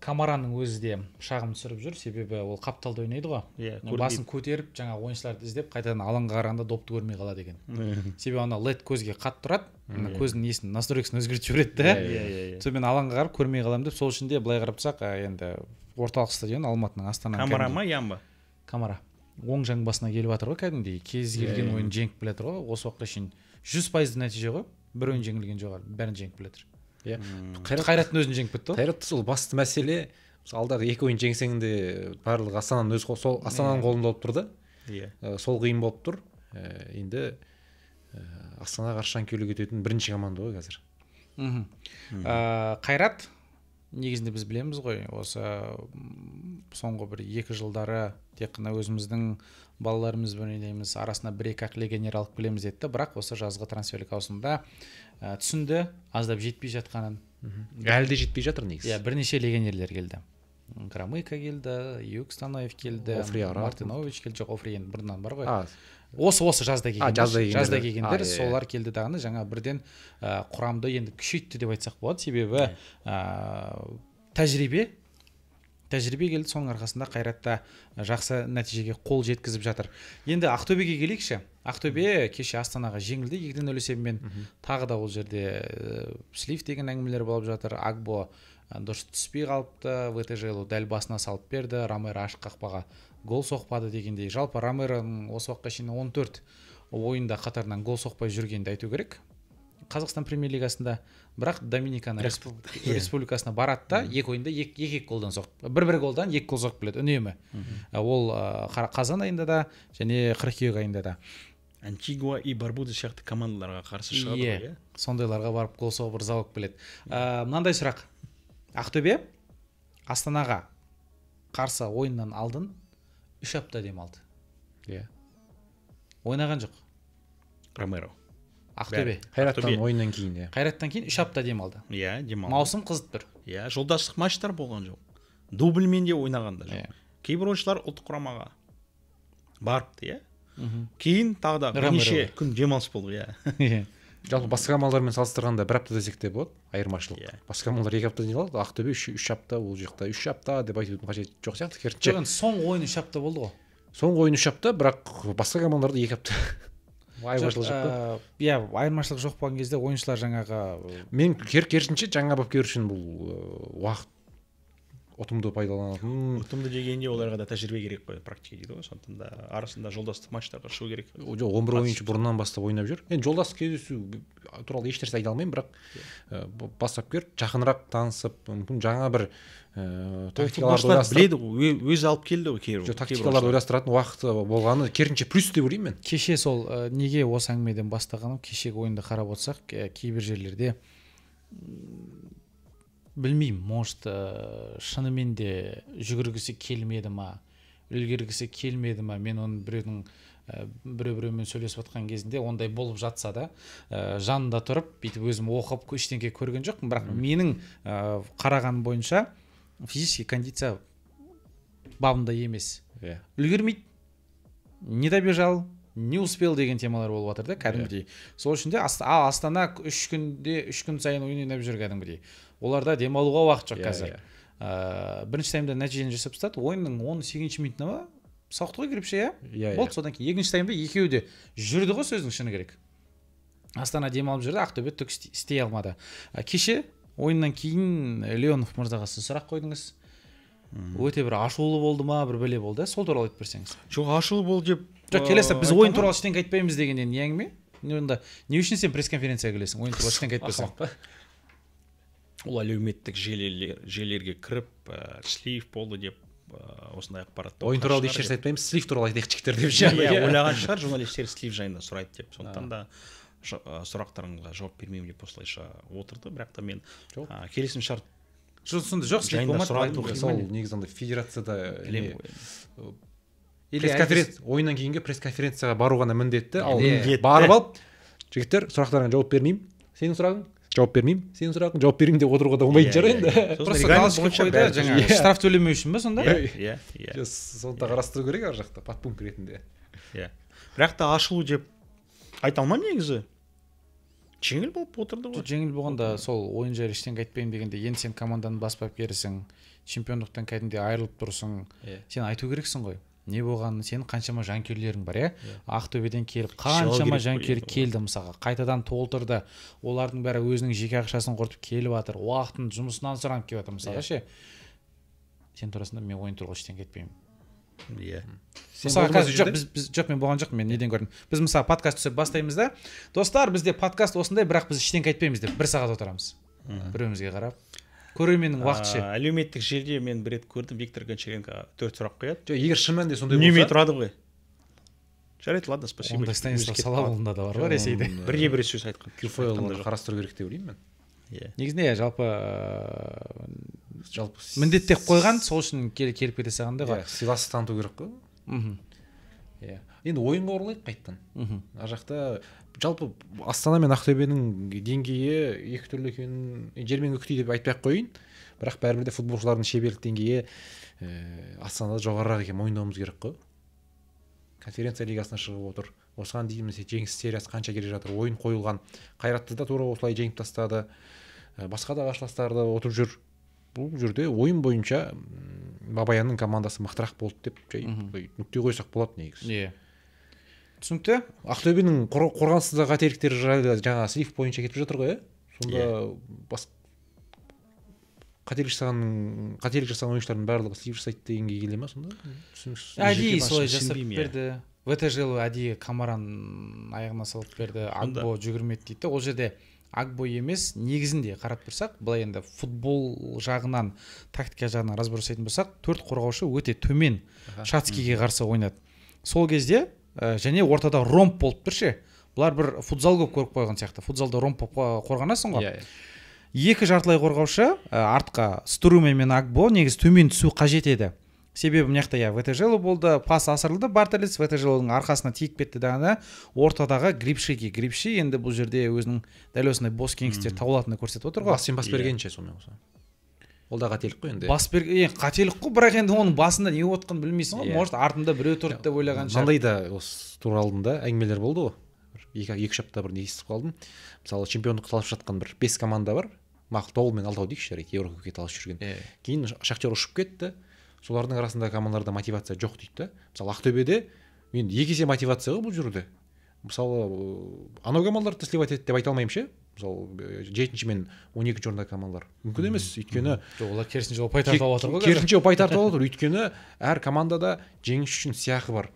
Speaker 3: камараның өзі де шағым түсіріп жүр себебі ол қапталда ойнайды ғой иә басын көтеріп жаңа ойыншыларды іздеп қайтадан алаңға қарағанда допты көрмей қалады екен yeah. себебі ана лед көзге қатты тұрады көздің несін настройкасын өзгертіп жібереді да иә иә, иә иә сонымен алаңға қарап көрмей қаламын деп сол үшін де былай қарап тұрсақ енді орталық стадион алматының астана камара ма ямба камара оң жаң басына келіп жатыр ғой кәдімгідей кез келген ойын жеңіп келе жатыр ғой осы уақытқа шейін жүз пайызды нәтиже ғой бір ойын жеңілген
Speaker 2: жоқ бәрін жеңіп келе жатыр иә қайраттың өзін жеңіп кетті ғой қайрат сол басты мәселе алдағы екі ойын жеңсең де барлығы астананың өз сол астананың иә. қолында болып тұр да иә ә, сол қиын болып тұр ә, енді ә, астана қарсы жанкүйерлік ететін бірінші команда ғой қазір
Speaker 3: мхм қайрат негізінде біз білеміз ғой осы соңғы бір екі жылдары тек қана өзіміздің балаларымызбен ойнаймыз арасына бір екі ақ легионер алып келеміз деді бірақ осы жазғы трансферлік ауысымда ә, түсінді аздап жетпей жатқанын әлі де жетпей жатыр негізі иә бірнеше легионерлер келді громыко келді Юк станоев келді мартинович келді жоқ офри енді бұрыннан бар ғой осы осы жазда келген жазда келгендер иә, солар иә. келді дағыны жаңа бірден ә, құрамды енді күшейтті деп айтсақ болады себебі ә, тәжірибе тәжірибе келді соның арқасында қайратта жақсы нәтижеге қол жеткізіп жатыр енді ақтөбеге келейікші ақтөбе кеше астанаға жеңілді екі де нөл есебімен тағы да ол жерде слив деген әңгімелер болып жатыр агбо дұрыс түспей қалыпты втж дәл басына салып берді ромеро ашық қақпаға гол соқпады дегендей жалпы ромероның осы уақытқа шейін 14 ойында қатарынан гол соқпай жүргенді айту керек қазақстан премьер лигасында бірақ доминикана иә. республикасына барады да екі ойында екі екі голдан соғып бір бір голдан екі гол соғып келеді үнемі ә, ол қазан айында да және қыркүйек айында да антигуа и барбуда сияқты командаларға қарсы шығады ғой иә сондайларға барып гол соғып ырза болып келеді ә, мынандай сұрақ ақтөбе астанаға қарсы ойыннан алдын үш апта демалды иә ойнаған жоқ ромеро ақтөбе қайраттан ойыннан кейін иә
Speaker 1: қайраттан кейін үш апта демалды иә демалды маусым қызып тұр иә жолдастық матчтар болған жоқ дубльмен де ойнаған да жоқ иә. кейбір ойыншылар ұлттық құрамаға барыпты иә
Speaker 2: кейін тағы да бірнеше күн демалыс болды иә, иә. жалпы басқа командалармен салыстырғанда бір апта десек те болады айырмашылық иә басқа командалар екі апта демалады ақтөбе үш үш апта ол жақта үш апта деп айтудың қажеті жоқ сияқты керісінше соңғы ойын үш апта болды ғой соңғы ойын үш апта бірақ басқа командаларда екі апта айырмашылық иә айырмашылық
Speaker 3: жоқ болған кезде ойыншылар жаңағы
Speaker 2: э, мен керісінше жаңа бапкер үшін бұл э, уақыт ұтымды пайдаланатын
Speaker 1: ұтымды дегенде оларға да тәжірибе керек қой практика дейді ғой сондықтан да арасында жолдастық матчтарға
Speaker 2: шығу керек жоқ он бір ойыншы бұрыннан бастап ойнап жүр енді жолдастық кездесу туралы ешнәрсе айта алмаймын бірақ э, бас бапкер жақынырақ танысып мүмкін жаңа бір ыыы э, тактикаларды біледі
Speaker 3: ғой алып келді ғой кейбір жоқ тактикаларды
Speaker 2: ойластыратын уақыты э, болғаны керісінше плюс деп
Speaker 3: ойлаймын мен кеше сол э, неге осы әңгімеден бастағаным кешегі ойынды қарап отырсақ кейбір жерлерде білмеймін может шынымен де жүгіргісі келмеді ма үлгергісі келмеді ма мен оны біреудің ә, біреу біреумен сөйлесіп жатқан кезінде ондай болып жатса да жанында тұрып бүйтіп өзім оқып ештеңе көрген жоқпын бірақ менің ә, қараған бойынша физический кондиция бабында емес иә үлгермейді не добежал не успел деген темалар болып жатыр да кәдімгідей yeah. Иә. сол үшін де ал астана үш күнде үш күн сайын ойын ойнап жүр кәдімгідей оларда демалуға уақыт жоқ иә, қазір yeah. Иә. Ә, бірінші таймда нәтижені жасап тастады ойынның он сегізінші минутына ма сауықты ғой кіріпше иә иә болды содан кейін екінші таймда екеуі де жүрді ғой сөздің шыны керек астана демалып жүрді ақтөбе түк істей алмады ә, кеше ойыннан кейін э, леонов мырзаға сіз сұрақ қойдыңыз өте бір ашулы болды ма бір бәле болды иә сол туралы айтып берсеңіз жоқ ашулы болды деп жоқ э, келесі біз ойын туралы ештеңе айтпаймыз деген не әңгіме онда не үшін сен пресс конференцияға келесің ойын туралы ештеңе айтпасаң па ол әлеуметтік желілер желілерге кіріп ә,
Speaker 1: болды деп ә, осындай ақпарат ойын туралы ешнәрсе
Speaker 2: айтпаймыз слив туралы айтайық жігіттер деп ше иә, иә. ойлаған шығар
Speaker 1: журналистер слив жайында сұрайды деп сондықтан да Э, сұрақтарыңызға жауап бермеймін деп осылайша отырды бірақ та мен жоқ келісім шарт жоқ сонда жоқ сол
Speaker 2: негізі андай федерацияда э, пресс ойыннан кейінгі пресс конференцияға бару ғана міндетті ал барып алып жігіттер сұрақтарыңа жауап бермеймін сенің сұрағың жауап бермеймін сенің сұрағың жауап берейін деп отыруға да болмайтын иә, шығар иә, енді иә. просто штраф төлемеу үшін ба сонда иә иә соны да қарастыру керек ар жақта подпункт ретінде иә
Speaker 3: бірақ та ашылу деп айта алмаймын негізі жеңіл болып отырды ғой жеңіл болғанда сол ойын жайлы ештеңе айтпаймын дегенде енді сен команданы бас бапкерісің чемпиондықтан кәдімгідей айырылып тұрсың yeah. Иә. сен айту керексің ғой не болғанын сенің қаншама жанкүйерлерің бар иә yeah. Иә. ақтөбеден келіп қаншама жанкүйер иә. келді мысалға қайтадан толтырды олардың бәрі өзінің жеке ақшасын құртып келіп жатыр уақытын жұмысынан сұранып келіп жатыр мысалға ше сен турасында мен ойын туралы ештеңе айтпаймын иә мысалы қазір жоқ біз, біз жоқ мен болған жоқпын мен неден көрдім біз мысалы подкаст түсіріп бастаймыз да достар бізде подкаст осындай бірақ біз ештеңке айтпаймыз деп бір сағат отырамыз біреуімізге қарап көрерменнің уақыты ше
Speaker 1: әлеуметтік желіде мен бір рет көрдім виктор гончаренко төрт сұрақ қояды жоқ егер шын мәнінде сондай болса үнемей тұрады ғой жарайды ладно спасибо ондай станислав да бар ғой ресейде бірде бір сөз айтқан қарастыру керек деп ойлаймын
Speaker 3: мен иә негізінде иә жалпы э, жалпы міндеттеп қойған сол
Speaker 2: үшін келіп кете салған да иә сыйластық таныту керек қой мхм иә енді ойынға оралайық қайтадан мхм ар жақта жалпы астана мен ақтөбенің деңгейі екі түрлі екенін жермен көктей деп айтпай ақ қояйын бірақ бәрібір де футболшылардың шеберлік деңгейі ііі э, астанада жоғарырақ екенін мойындауымыз керек қой конференция лигасына шығып отыр осыған дейін жеңіс сериясы қанша келе жатыр ойын қойылған қайратты да тура осылай жеңіп тастады басқа да қарсыластарды ұтып жүр бұл жерде ойын бойынша бабаянның командасы мықтырақ болды деп жай нүкте қойсақ болады негізі иә түсінікті ақтөбенің қорғансыздық қателіктері жайлы жаңағы слив бойынша кетіп жатыр ғой ә. иә сонда бас қателік жасаған қателік жасаған ойыншылардың барлығы слив жасайды дегенге келе ма сонда әдейі солай жасап берді втж
Speaker 3: әдейі камаран аяғына салып берді агбо жүгірмеді дейді ол жерде агбой емес негізінде қарап тұрсақ былай енді футбол жағынан тактика жағынан жасайтын болсақ төрт қорғаушы өте төмен шацкиге қарсы ойнады сол кезде э, және ортада ромб болып тұр ше бұлар бір футзал көп көріп қойған сияқты футзалда ромб болып қорғанасың ғой yeah, иә, иә. екі жартылай қорғаушы э, артқа струме мен агбо негізі төмен түсу қажет еді себебі мына жақта иә втж болды пас асырылды бартелес втжлдың арқасына тиіп кетті да ортадағы грипшиге грипши енді бұл жерде өзінің дәл осындай бос кеңістер табылатынын көрсетіп отыр ғой бассейн бас иә. берген
Speaker 2: ше сонымен қоса ол да қателік қой енді бас
Speaker 3: берген қателік қой бірақ енді оның басында не болып жатқанын білмейсің ғой иә. может артында біреу тұрды деп ойлаған шығар мынандай
Speaker 2: да осы тура алдында әңгімелер болды ғой екі екі үш апта бұрын естіп қалдым мысалы чемпиондыққа талап жатқан бір бес команда бар мақұл тоғыз мен алтау дейікші жарайды еурокубокке талас жүрген кейін шахтер ұшып кетті солардың арасында командаларда мотивация жоқ дейді да мысалы ақтөбеде мен екі есе мотивация ғой бұл жерде мысалы э, анау командаларды да сливать етті деп айта алмаймын ше мысалы э, жетінші мен он екінші орындағы командалар мүмкін емес өйткені
Speaker 3: жоқ олар керісінше ұпай тартып алып жатыр ғой керісінше ұпай тартып алып
Speaker 2: жатыр өйткені әр командада жеңіс үшін сыйақы бар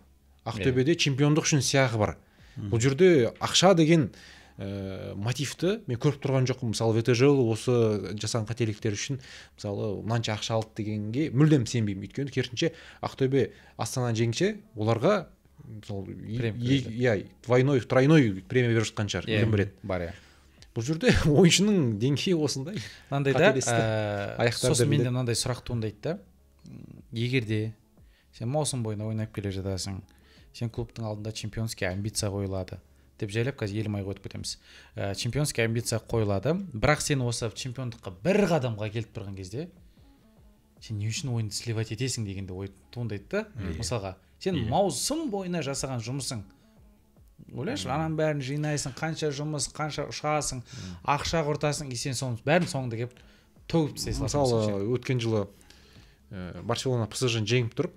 Speaker 2: ақтөбеде иә. чемпиондық үшін сыйақы бар бұл жерде ақша деген ә, мотивті мен көріп тұрған жоқпын мысалы втж осы жасаған қателіктер үшін мысалы мынанша ақша алды дегенге мүлдем сенбеймін өйткені керісінше ақтөбе астананы жеңсе оларға мысалы иә двойной тройной премия беріп жатқан шығар кім иә, біледі бар иә бұл жерде ойыншының деңгейі осындай
Speaker 3: мынандай да э, сосын менде мынандай сұрақ туындайды да егер де сен маусым бойына ойнап келе жатасың сен клубтың алдында чемпионский амбиция қойылады деп жайлап қазір елім айға өтіп кетеміз ә, чемпионский амбиция қойылады бірақ сен осы чемпиондыққа бір қадамға келіп тұрған кезде сен не үшін ойынды сливать етесің дегенде ой туындайды да yeah. мысалға сен yeah. маусым бойына жасаған жұмысың ойлашы yeah. ананың бәрін жинайсың қанша жұмыс қанша ұшасың ақша құртасың и сен соның бәрін соңында келіп төгіп тастайсың мысалы
Speaker 2: өткен жылы ә, барселона псж жеңіп тұрып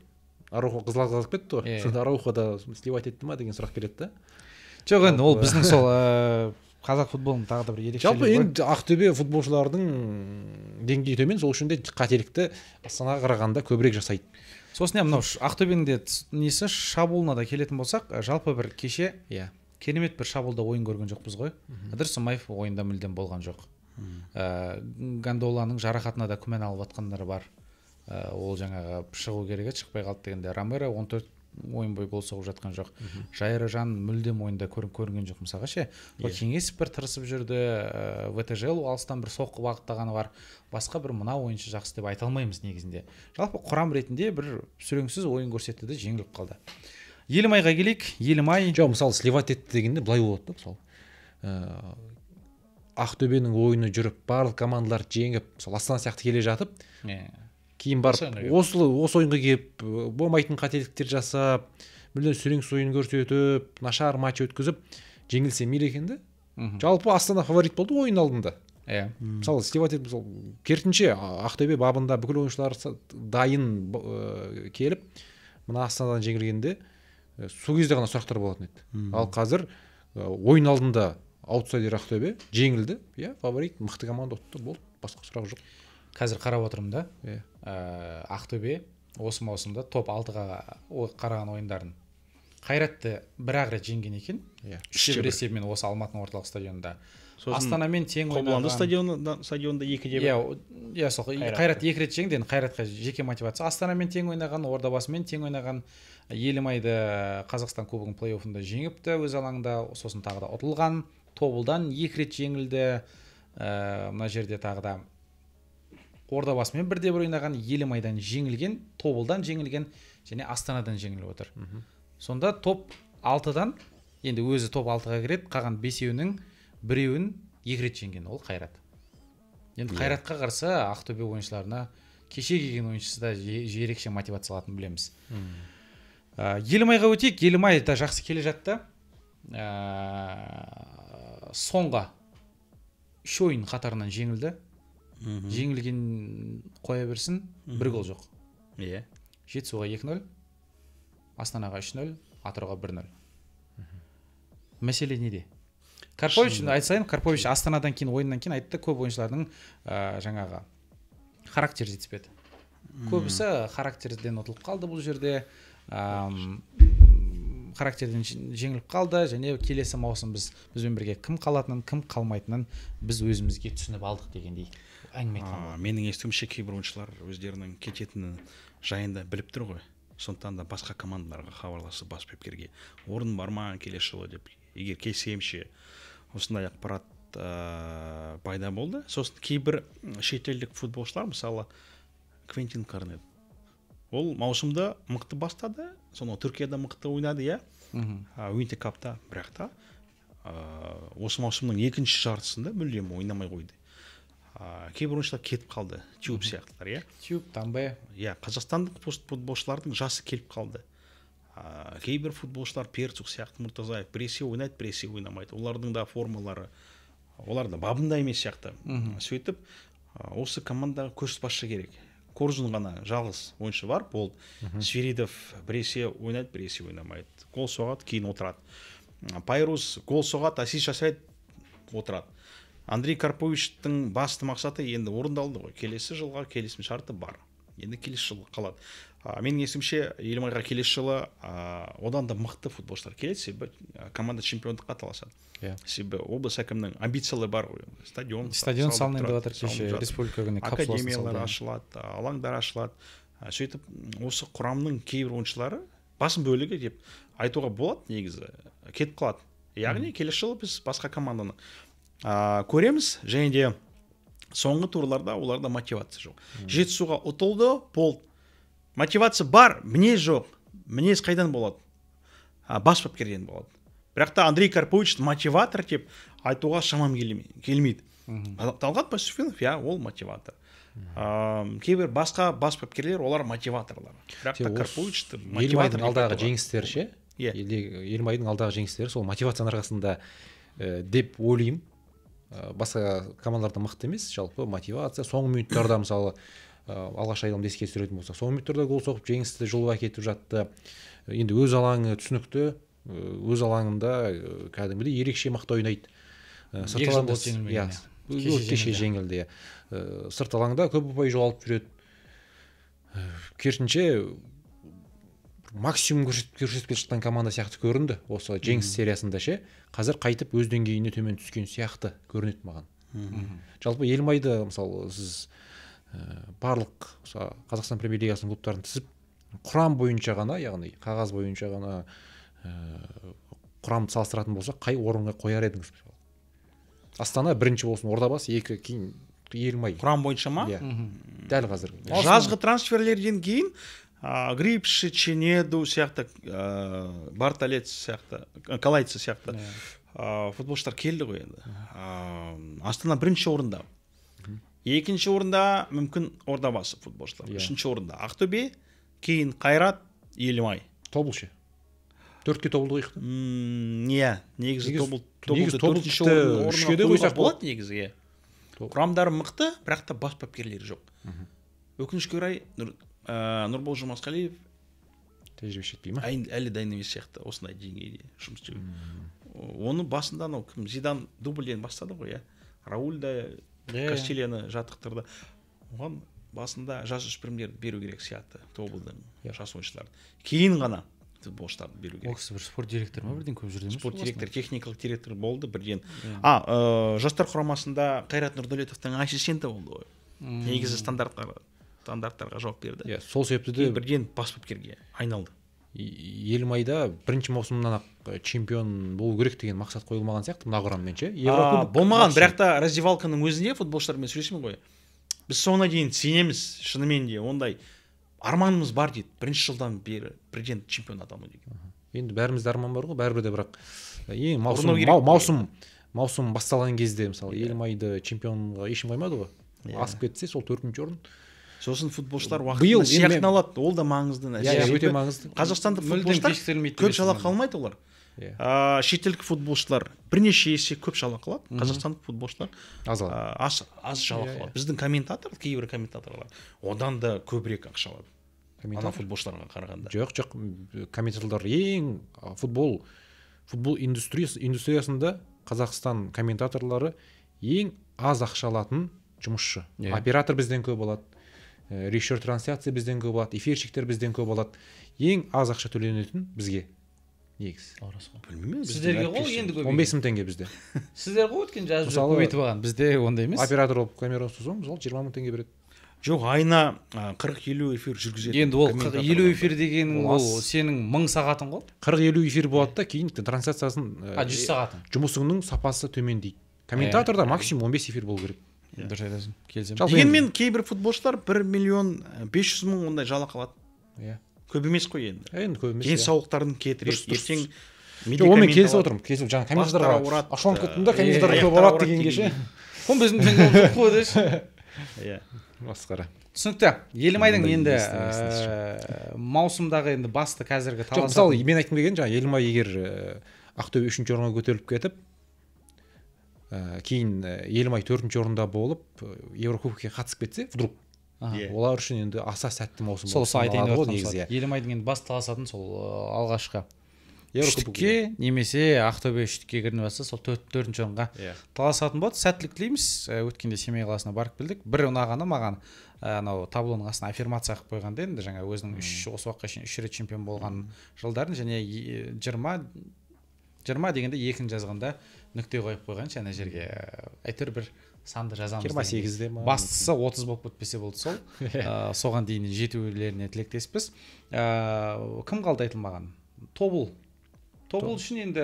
Speaker 2: араухо қызыл алға кетті ғой сонда араухо да сливать етті ма деген сұрақ келеді да жоқ енді ол біздің сол э, қазақ футболының тағы да бір ерекшелігі жалпы енді ақтөбе футболшылардың деңгейі төмен сол үшін де қателікті астанаға қарағанда
Speaker 3: көбірек жасайды сосын иә мынау ақтөбенің де несі шабуылына да келетін болсақ э, жалпы бір кеше иә керемет бір шабуылда ойын көрген жоқпыз ғой ыдырыс ойында мүлдем болған жоқ ә, э, гандоланың жарақатына да күмән алып жатқандар бар ол жаңағы шығу керек еді шықпай қалды дегенде ромеро он төрт ойын бойы гол соғып жатқан жоқ жайражан мүлдем ойында көрінген жоқ мысалға ше yeah. Иә. кеңесов бір тырысып жүрді ә, э, втжл алыстан бір соққы бағыттағаны бар басқа бір мына ойыншы жақсы деп айта алмаймыз негізінде жалпы құрам ретінде бір сүреңсіз ойын көрсетті де жеңіліп қалды елімайға келейік елімай
Speaker 2: жоқ мысалы сливать етті дегенде былай болады да мысалы э, ақтөбенің ойыны жүріп барлық командаларды жеңіп сол астана сияқты келе жатып кейін барып осы осы ойынға келіп болмайтын қателіктер жасап мүлдем сүреңсіз ойын көрсетіп нашар матч өткізіп жеңілсе мейлі екен да жалпы астана фаворит болды ойын алдында иә мысалы істеп мысалы керісінше ақтөбе бабында бүкіл ойыншылар дайын ә, келіп мына астанадан жеңілгенде ә, сол кезде ғана сұрақтар болатын еді ал қазір ә, ойын алдында аутсайдер ақтөбе жеңілді иә фаворит мықты команда ұтты болды басқа сұрақ жоқ қазір қарап отырмын да иә ә, ақтөбе
Speaker 3: осы маусымда топ алтыға қараған ойындарын қайратты бір ақ рет жеңген екен
Speaker 2: иә үш бір
Speaker 3: есебімен осы алматының орталық стадионында астанамен тең қобыланды стадионда стадионда екі де бір иә иә сол қайрат екі рет жеңді енді қайратқа жеке мотивация астанамен тең ойнаған ордабасымен тең ойнаған елімайды э, қазақстан кубогының плей оффында жеңіпті өз алаңында сосын тағы да ұтылған тобылдан екі рет жеңілді ыыы э, мына жерде тағы да ордабасымен бірде бір ойнаған елімайдан жеңілген тобылдан жеңілген және астанадан жеңіліп отыр сонда топ алтыдан енді өзі топ алтыға кіреді қалған бесеуінің біреуін екі рет жеңген ол қайрат енді иә. қайратқа қарсы ақтөбе ойыншыларына кеше келген ойыншысы да ерекше мотивация алатынын білеміз ә, елімайға өтейік елімай да жақсы келе жатты ә, соңғы үш ойын қатарынан жеңілді жеңілген қоя берсін бір гол жоқ иә yeah. жетісуға екі нөл астанаға үш нөл атырауға бір нөл мәселе неде карпович айтсайын карпович астанадан кейін ойыннан кейін айтты көп ойыншылардың ә, жаңағы характер жетіспеді көбісі характерден ұтылып қалды бұл жерде Әм, характерден жеңіліп қалды және келесі маусым біз бізбен бірге кім қалатынын кім қалмайтынын біз өзімізге түсініп алдық дегендей әңгіме айтқан менің естуімше кейбір ойыншылар өздерінің кететіні
Speaker 1: жайында біліп тұр ғой сондықтан да басқа командаларға хабарласып бас бапкерге орын бар ма келесі жылы деп егер келсемше осындай ақпарат ә, пайда болды сосын кейбір шетелдік футболшылар мысалы квентин Карнет, ол маусымды мықты бастады сонау түркияда мықты ойнады иә уинтер капта бірақ та осы маусымның екінші жартысында мүлдем ойнамай қойды ә, кейбір ойыншылар кетіп қалды тюб сияқтылар иә тюб тамбе иә қазақстандық футболшылардың жасы келіп қалды ә, кейбір футболшылар перцух сияқты мұртазаев біресе ойнайды біресе ойнамайды олардың да формалары олар да бабында емес сияқты сөйтіп осы командаға көшбасшы керек Корзун ғана жалғыз ойыншы бар болды свиридов біресе ойнайды біресе ойнамайды гол соғады кейін отырады пайрус гол соғады ассист жасайды отырады андрей карповичтің басты мақсаты енді орындалды ғой келесі жылға келісім шарты бар енді келесі жылы қалады а, менің есімше елімайға келесі жылы одан да мықты футболшылар келеді себебі команда чемпиондыққа таласады иә yeah. себебі облыс әкімінің амбициялары бар ғой стадион стадион салынайын деп жатыр кеше республика күні академиялар ашылады алаңдар ашылады сөйтіп осы құрамның кейбір ойыншылары басым бөлігі деп айтуға болады негізі кетіп қалады яғни келесі жылы біз басқа команданы ә, көреміз және де соңғы турларда оларда мотивация жоқ hmm. жетісуға ұтылды болды мотивация бар мінез жоқ мінез қайдан болады а, бас бапкерден болады бірақ та андрей карпович мотиватор деп айтуға шамам келмейді hmm. талғат байсуфинов иә ол мотиватор ыыы кейбір басқа бас бапкерлер олар
Speaker 2: мотиваторлар бірақ карпович алдағы жеңістері ше иә елмайдың алдағы жеңістері сол мотивацияның арқасында деп ойлаймын Э, басқа командаларда мықты емес жалпы мотивация соңғы минуттарда мысалы ә, алғаш айналымды еске түсіретін болсақ соңғы минуттарда гол соғып жеңісті жұлып әкетіп жатты енді өз алаңы түсінікті э, өз алаңында кәдімгідей ерекше мықты ойнайды сырт алаңда иә, иә. кеше жеңілді иә сырт алаңда көп ұпай жоғалып жүреді керісінше максимум көрсетіп келе жатқан команда сияқты көрінді осы жеңіс сериясында ше қазір қайтып өз деңгейіне төмен түскен сияқты көрінеді маған жалпы елмайды мысалы сіз ә, барлық қазақстан премьер лигасының клубтарын тізіп құрам бойынша ғана яғни қағаз бойынша ғана ә, э, құрамды салыстыратын болсақ қай орынға қояр едіңіз астана бірінші болсын ордабасы екі кейін елмай құрам бойынша ма иә дәл қазір жазғы
Speaker 1: трансферлерден кейін ә, грипп ченеду сияқты ә, барталец сияқты калайца сияқты ә, футболшылар келді ғой енді ә, астана бірінші орында екінші орында мүмкін ордабасы футболшылар yeah. Иә. үшінші орында ақтөбе кейін қайрат елімай тобыл ше төртке тобылды қойық иә негізі тобылүшке де қойсақ болады негізі иә құрамдары мықты бірақ та бас бапкерлері жоқ өкінішке орай Э, нұрбол жұмасқалиев тәжірибе жетпей ма әлі дайын емес сияқты осындай деңгейде жұмыс істеу оны басында анау кім зидан дубльден бастады ғой иә рауль да э. кастильяны жаттықтырды оған басында жасөспірімдерді беру керек сияқты тобылдың жас ойыншыларды кейін ғана футболшыларды беру керек ол кісі бір спорт директоры ма бірден көп жүрді емес спорт директор техникалық директор болды бірден а э, жастар құрамасында қайрат нұрдәулетовтың ассистенті болды ғой негізі стандартқа стандарттарға жауап берді иә yeah, сол себепті де бірден
Speaker 2: бас бапкерге айналды елмайда бірінші маусымнан ақ э, чемпион болу керек деген мақсат қойылмаған сияқты мына құраммен ше болмаған
Speaker 1: бірақ та раздевалканың өзінде футболшылармен сөйлесемін ғой біз соңына дейін сенеміз шынымен де ондай арманымыз
Speaker 2: бар дейді бірінші жылдан бері бірден чемпион атану деген енді бәрімізде арман бар ғой бәрібір де бірақ э, ең маусым маусым маусым басталған кезде мысалы иә. елмайды чемпионға ешкім қоймады ғой иә. асып кетсе сол төртінші орын сосын футболшылар уақытында алады
Speaker 1: ол да маңызды нәрсе иә, өте маңызды қазақстандық футболшылар көп жалақы алмайды олар иә шетелдік футболшылар бірнеше есе көп жалақы алады қазақстандық футболшылар аз аз, аз жалақы иә, алады иә. біздің комментатор кейбір комментаторлар одан да көбірек ақша алады
Speaker 2: ана футболшыларға қарағанда жоқ жоқ комментаторлар ең футбол футбол индустриясында қазақстан комментаторлары ең аз ақша алатын жұмысшы yeah. оператор бізден көп алады Э, ресчер трансляция бізден көп алады эфирщиктер бізден көп алады ең аз ақша төленетін бізге негізі білмеймін сіздерге ғой енді көп он бес мың теңге бізде сіздер ғой өткен жазып көбейтіп алған бізде ондай емес оператор болып камера ұстаса мысалы жиырма мың теңге береді жоқ айына қырық елу эфир жүргізеді енді ол қырық елу эфир дегенің ол сенің мың сағатың ғой қырық елу эфир болады да кейін трансляциясын жүз э, сағатың жұмысыңның сапасы төмендейді комментаторда э, максимум он бес эфир болу керек иә дұрыс айтасың келісемін дегенмен
Speaker 1: кейбір футболшылар бір миллион бес жүз мың ондай жалақы алады иә көп емес қой енді енді көп емес денсаулықтарын иә. кетіреді ертең онымен
Speaker 2: келісіп отырмын келісіп жаңағы комиссияларға ашуланып кеттім да комментар көп ұрады дегенге ше оны біздің жоқ қой деші иә масқара
Speaker 3: түсінікті елімайдың енді маусымдағы енді басты қазіргі таласы жоқ мысалы
Speaker 2: мен айтқым келгені жаңағы елімай егер ақтөбе үшінші орынға көтеріліп кетіп ә, кейін э, елімай төртінші орында болып э, еврокубокке қатысып кетсе вдруг yeah. олар үшін енді аса сәтті маусым сол сол айтайын деп негізі иә.
Speaker 3: елімайдың енді басты таласатын сол алғашқы үштікке немесе ақтөбе үштікке кірініп жатса сол төрт төртінші орынға yeah. таласатын болады сәттілік тілейміз өткенде семей қаласына барып келдік бір ұнағаны маған анау таблоның астына аффирмация қылып қойған да енді жаңа өзінің үш осы уақытқа шейін үш рет чемпион болған жылдарын және жиырма жиырма дегенде екіні жазғанда нүкте қойып қойғаншы ана жерге э, әйтеуір бір санды жазамыз жиырма сегізде ма бастысы отыз болып кетпесе болды сол ә, соған дейін жетулеріне тілектеспіз ә, кім қалды айтылмаған тобыл тобыл үшін енді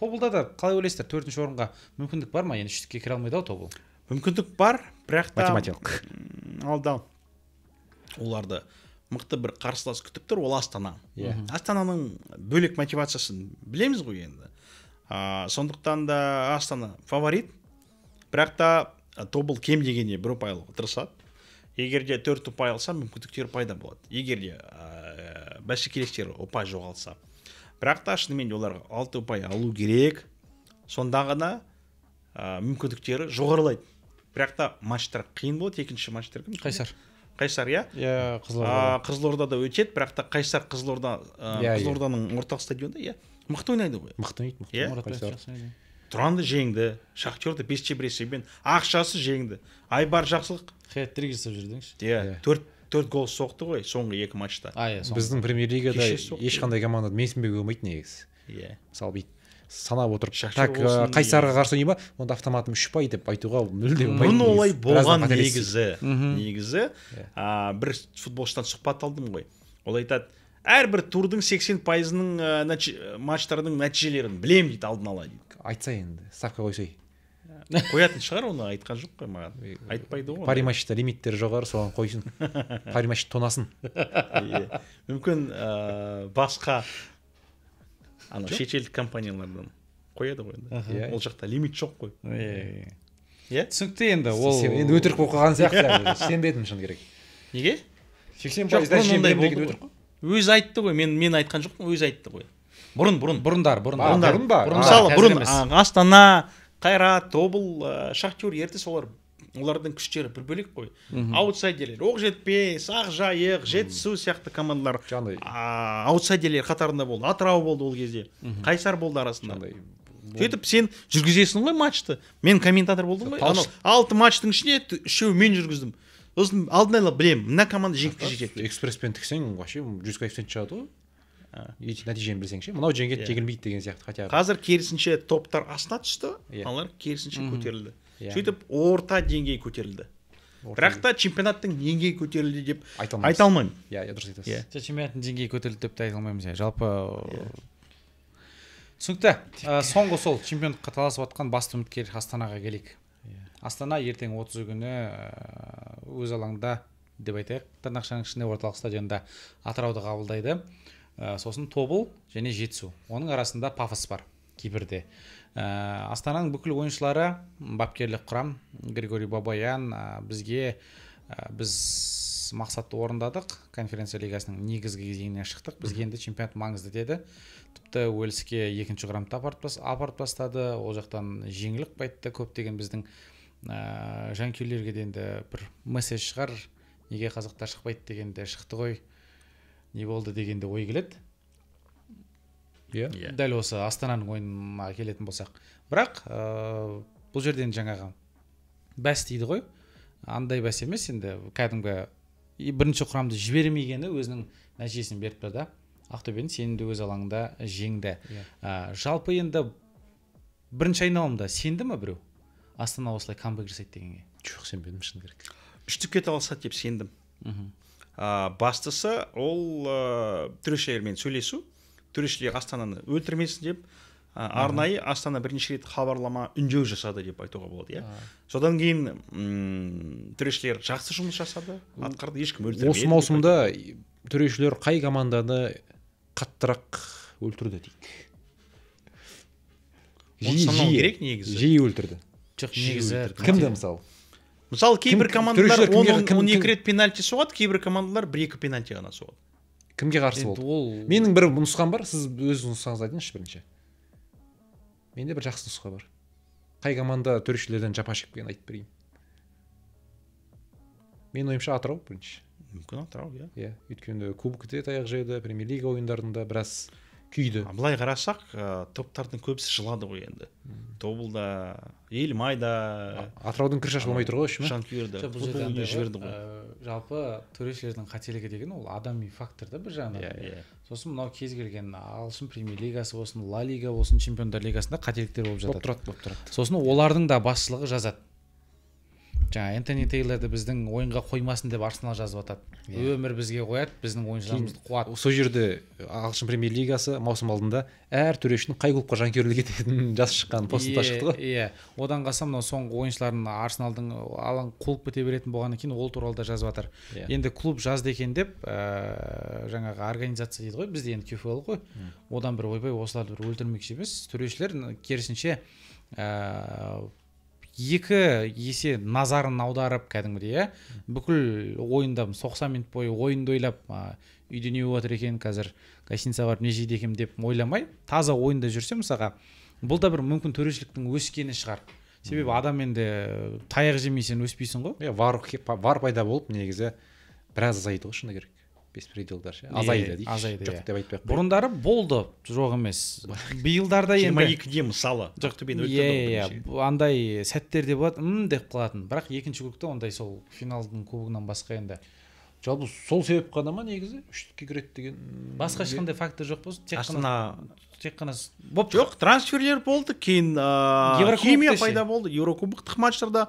Speaker 3: тобылда да қалай ойлайсыздар төртінші орынға мүмкіндік бар ма енді үштікке кіре алмайды ғой тобыл мүмкіндік бар бірақ
Speaker 1: та математикалық алда
Speaker 3: оларды мықты
Speaker 1: бір қарсылас күтіп тұр ол астана иә астананың бөлек мотивациясын білеміз ғой енді ә, сондықтан да астана фаворит бірақ та тобыл кем дегенде бір ұпай алуға тырысады егер төрт ұпай алса мүмкіндіктер пайда болады егер де ә, бәсекелестері ұпай жоғалса бірақ та шынымен де оларға алты ұпай алу керек сонда ғана ә, мүмкіндіктері жоғарылайды бірақ та матчтар қиын болады екінші матчтар кім қайсар қайсар иә
Speaker 3: иә қызылорда
Speaker 1: қызылордада өтеді бірақ та қайсар қызылорда ә, қызылорданың орталық стадионында иә мықты ойнайды ғой мықты ойнайды мықты yeah? тұранды жеңді шахтерді бес есебімен ақшасы жеңді айбар жақсылық хет трик жасап деңізші иә төрт төрт гол соқты ғой соңғы екі
Speaker 3: матчта а иә біздің премьер лигада
Speaker 2: ешқандай команданы менсінбеуге болмайды негізі иә мысалы бүйтіп санап отырып так қайсарға қарсы ойнай ма онда автоматым үш ұпай деп айтуға мүлде болмайды бұрын олай болған негізі негізі
Speaker 1: бір футболшыдан сұхбат алдым ғой ол айтады әрбір турдың 80 пайызының матчтардың нәтижелерін
Speaker 2: білемін дейді алдын ала дейді айтса енді ставка қойсай
Speaker 1: қоятын шығар оны айтқан жоқ қой маған айтпайды ғой пари
Speaker 2: матчта лимиттер жоғары соған қойсын пари матч тонасын
Speaker 1: мүмкін басқа анау шетелдік компаниялардан қояды ғой
Speaker 3: енді ол жақта лимит жоқ қой иә түсінікті енді ол
Speaker 2: енді өтірік болып қалған сияқты сенбедім шыны керек
Speaker 3: неге сексен
Speaker 1: пайыздан өзі айтты ғой мен мен айтқан жоқпын өзі айтты ғой бұрын бұрын бұрындар, бұрын мысалы бұрын астана қайрат тобыл э, шахтер ертіс олар олардың күштері бір бөлек қой аутсайдерлер оқжетпес ақжайық жетісу сияқты командалар жаңағыдай аутсайдерлер қатарында болды атырау болды ол кезде қайсар болды арасында сөйтіп сен жүргізесің ғой матчты мен комментатор болдым ғой алты матчтың
Speaker 2: ішінде үшеуі мен жүргіздім сосын алдын ала білемін мына команда жеңіп жетеді экспресспен тіксең вообще жүз коэффициент шығады ғой нәтижені білсең ше мынау жеңеді иә. жеңілмейді деген сияқты хотя қазір
Speaker 1: керісінше топтар астына түсті аналар иә. керісінше көтерілді иә. сөйтіп орта деңгей көтерілді бірақ та чемпионаттың деңгейі көтерілді деп айта алмаймын
Speaker 2: иә дұрыс
Speaker 3: айтасыз чемпионаттың деңгейі көтерілді деп те айта алмаймыз иә жалпы түсінікті соңғы сол чемпиондыққа таласып жатқан басты үміткер астанаға келейік астана ертең отызы күні э, өз алаңда деп айтайық тырнақшаның ішінде орталық стадионда атырауды қабылдайды э, сосын тобыл және жетісу оның арасында пафос бар кипрде ә, астананың бүкіл ойыншылары бапкерлік құрам григорий бабаян бізге біз мақсатты орындадық конференция лигасының негізгі кезеңіне шықтық бізге енді чемпионат маңызды деді тіпті уэльске екінші құрамды апарып тастады ол жақтан жеңіліп қайтты көптеген біздің ә, жанкүйерлерге де енді бір месседж шығар неге қазақтар шықпайды дегенде шықты ғой не болды дегенде ой келеді иә yeah. Иә. yeah. дәл осы астананың ойынына келетін болсақ бірақ ә, бұл жерден жаңағы бәс дейді ғой андай бәс емес енді кәдімгі бірінші құрамды жібермегені өзінің нәтижесін беріп тұр да ақтөбені сенімді өз алаңында жеңді yeah. Иә. ә, жалпы енді бірінші айналымда сенді ма біреу астана осылай камбэк жасайды дегенге жоқ сенбедім шыны керек үштікке таласады деп сендім мхм
Speaker 1: бастысы ол ә, төрешілермен сөйлесу төрешілер астананы өлтірмесін деп ә, арнайы астана бірнеше рет хабарлама үндеу жасады деп айтуға болады иә содан
Speaker 2: кейін
Speaker 1: төрешілер жақсы жұмыс жасады атқарды ешкім өлтірмеді осы
Speaker 2: маусымда төрешілер қай команданы қаттырақ өлтірді дейік жиі жиі керек негізі жиі өлтірді жоқ негізі кімді мысалы мысалы кейбір командалар он он екі рет
Speaker 1: пенальти соғады кейбір командалар бір екі пенальти ғана соғады
Speaker 2: кімге қарсы болды ол менің бір нұсқам бар сіз өз нұсқаңызды айтыңызшы бірінші менде бір жақсы нұсқа бар қай команда төрешілерден жапа шекпегенін айтып берейін менің ойымша атырау бірінші мүмкін атырау иә иә өйткені кубокте таяқ жеді премьер лига ойындарында біраз күйді былай қарасақ ә, топтардың көбісі жылады ғой енді тобылда майда, атыраудың кір шашы болмай тұр
Speaker 3: ғой үшін жіберді ғой э, жалпы төрешілердің қателігі деген ол адами фактор да бір жағынан иә, иә сосын мынау кез келген ағылшын премьер лигасы болсын ла лига болсын чемпиондар лигасында қателіктер болып жатады болып тұрады болып тұрады сосын олардың да басшылығы жазады жаңағы энтони тейлорды біздің ойынға қоймасын деп арсенал жазып yeah. Иә. өмір бізге қояды біздің ойыншыларымызды
Speaker 2: қуады сол жерде ағылшын премьер лигасы маусым алдында әр төрешінің қай клубқа жанкүйерлік ететінін жазып шыққан постын шықты ғой
Speaker 3: иә одан қалса мынау соңғы ойыншыларын арсеналдың алаң қуылып кете беретін болғаннан кейін ол туралы да жазып жатыр енді клуб жазды екен деп ә, жаңағы организация дейді ғой бізде енді кфл ғой одан бір ойбай осыларды бір өлтірмекші емес төрешілер керісінше ә, екі есе назарын аударып кәдімгідей иә бүкіл ойында тоқсан минут бойы ойынды ойлап ә, үйде не болып жатыр екен қазір гостиница барып не жейді деп ойламай таза ойында жүрсе мысалға бұл да бір мүмкін төрешіліктің өскені шығар себебі адам енді таяқ жемей сен
Speaker 2: өспейсің ғой иә вар, вар пайда болып негізі біраз азайды ғой шыны керек беспределдар ше азайды дейікші азайды жоқ деп айтпай ақ бұрындары
Speaker 3: болды жоқ емес биылдарда енді жиырма екіде
Speaker 1: мысалы жоқ иә иә
Speaker 3: андай сәттер де болады м деп қалатын бірақ екінші кругта ондай сол финалдың кубогынан басқа енді жалпы сол себеп қана ма негізі үштікке кіреді деген басқа ешқандай фактор жоқ болсын тек қана тек қана жоқ
Speaker 1: трансферлер болды кейін ыыы химия пайда болды еурокубоктық матчтарда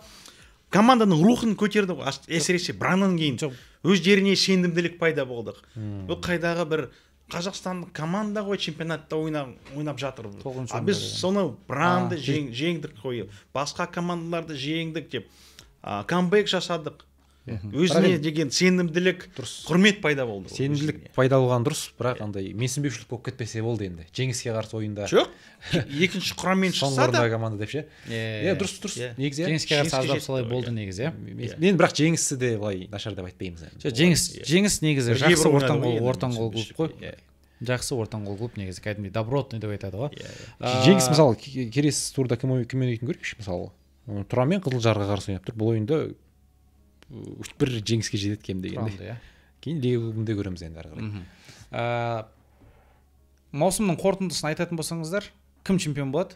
Speaker 1: команданың рухын көтерді ғой әсіресе браннан кейін өздеріне сенімділік пайда болды бұл қайдағы бір қазақстандық команда ғой чемпионатта ойнап, ойнап жатыр а біз иә. соны бранды жеңдік қой басқа командаларды жеңдік деп камбэк жасадық өзіне
Speaker 2: деген сенімділік дұрыс құрмет пайда болды сенімділік пайда болған дұрыс бірақ андай менсінбеушілік болып кетпесе болды енді жеңіске қарсы ойында жоқ екінші құраммен шықса команда деп ше иә дұрыс дұрыс негізі жеңіске қарсы аздап солай болды негізі иә мен бірақ жеңісі де былай нашар деп айтпаймыз жеңіс жеңіс негізі жақсы ортан қол ортаң қол
Speaker 3: клуб қой жақсы ортан қол клуб негізі кәдімгідей добротный деп айтады ғой жеңіс мысалы
Speaker 2: келесі турда кіммен ойнайтынын көрейікші мысалы мен қызылжарға қарсы ойнап тұр бұл ойында бір жеңіске жетеді кем дегенде иә. кейін лига кубогында көреміз енді ары
Speaker 3: қарай маусымның қорытындысын айтатын болсаңыздар кім чемпион болады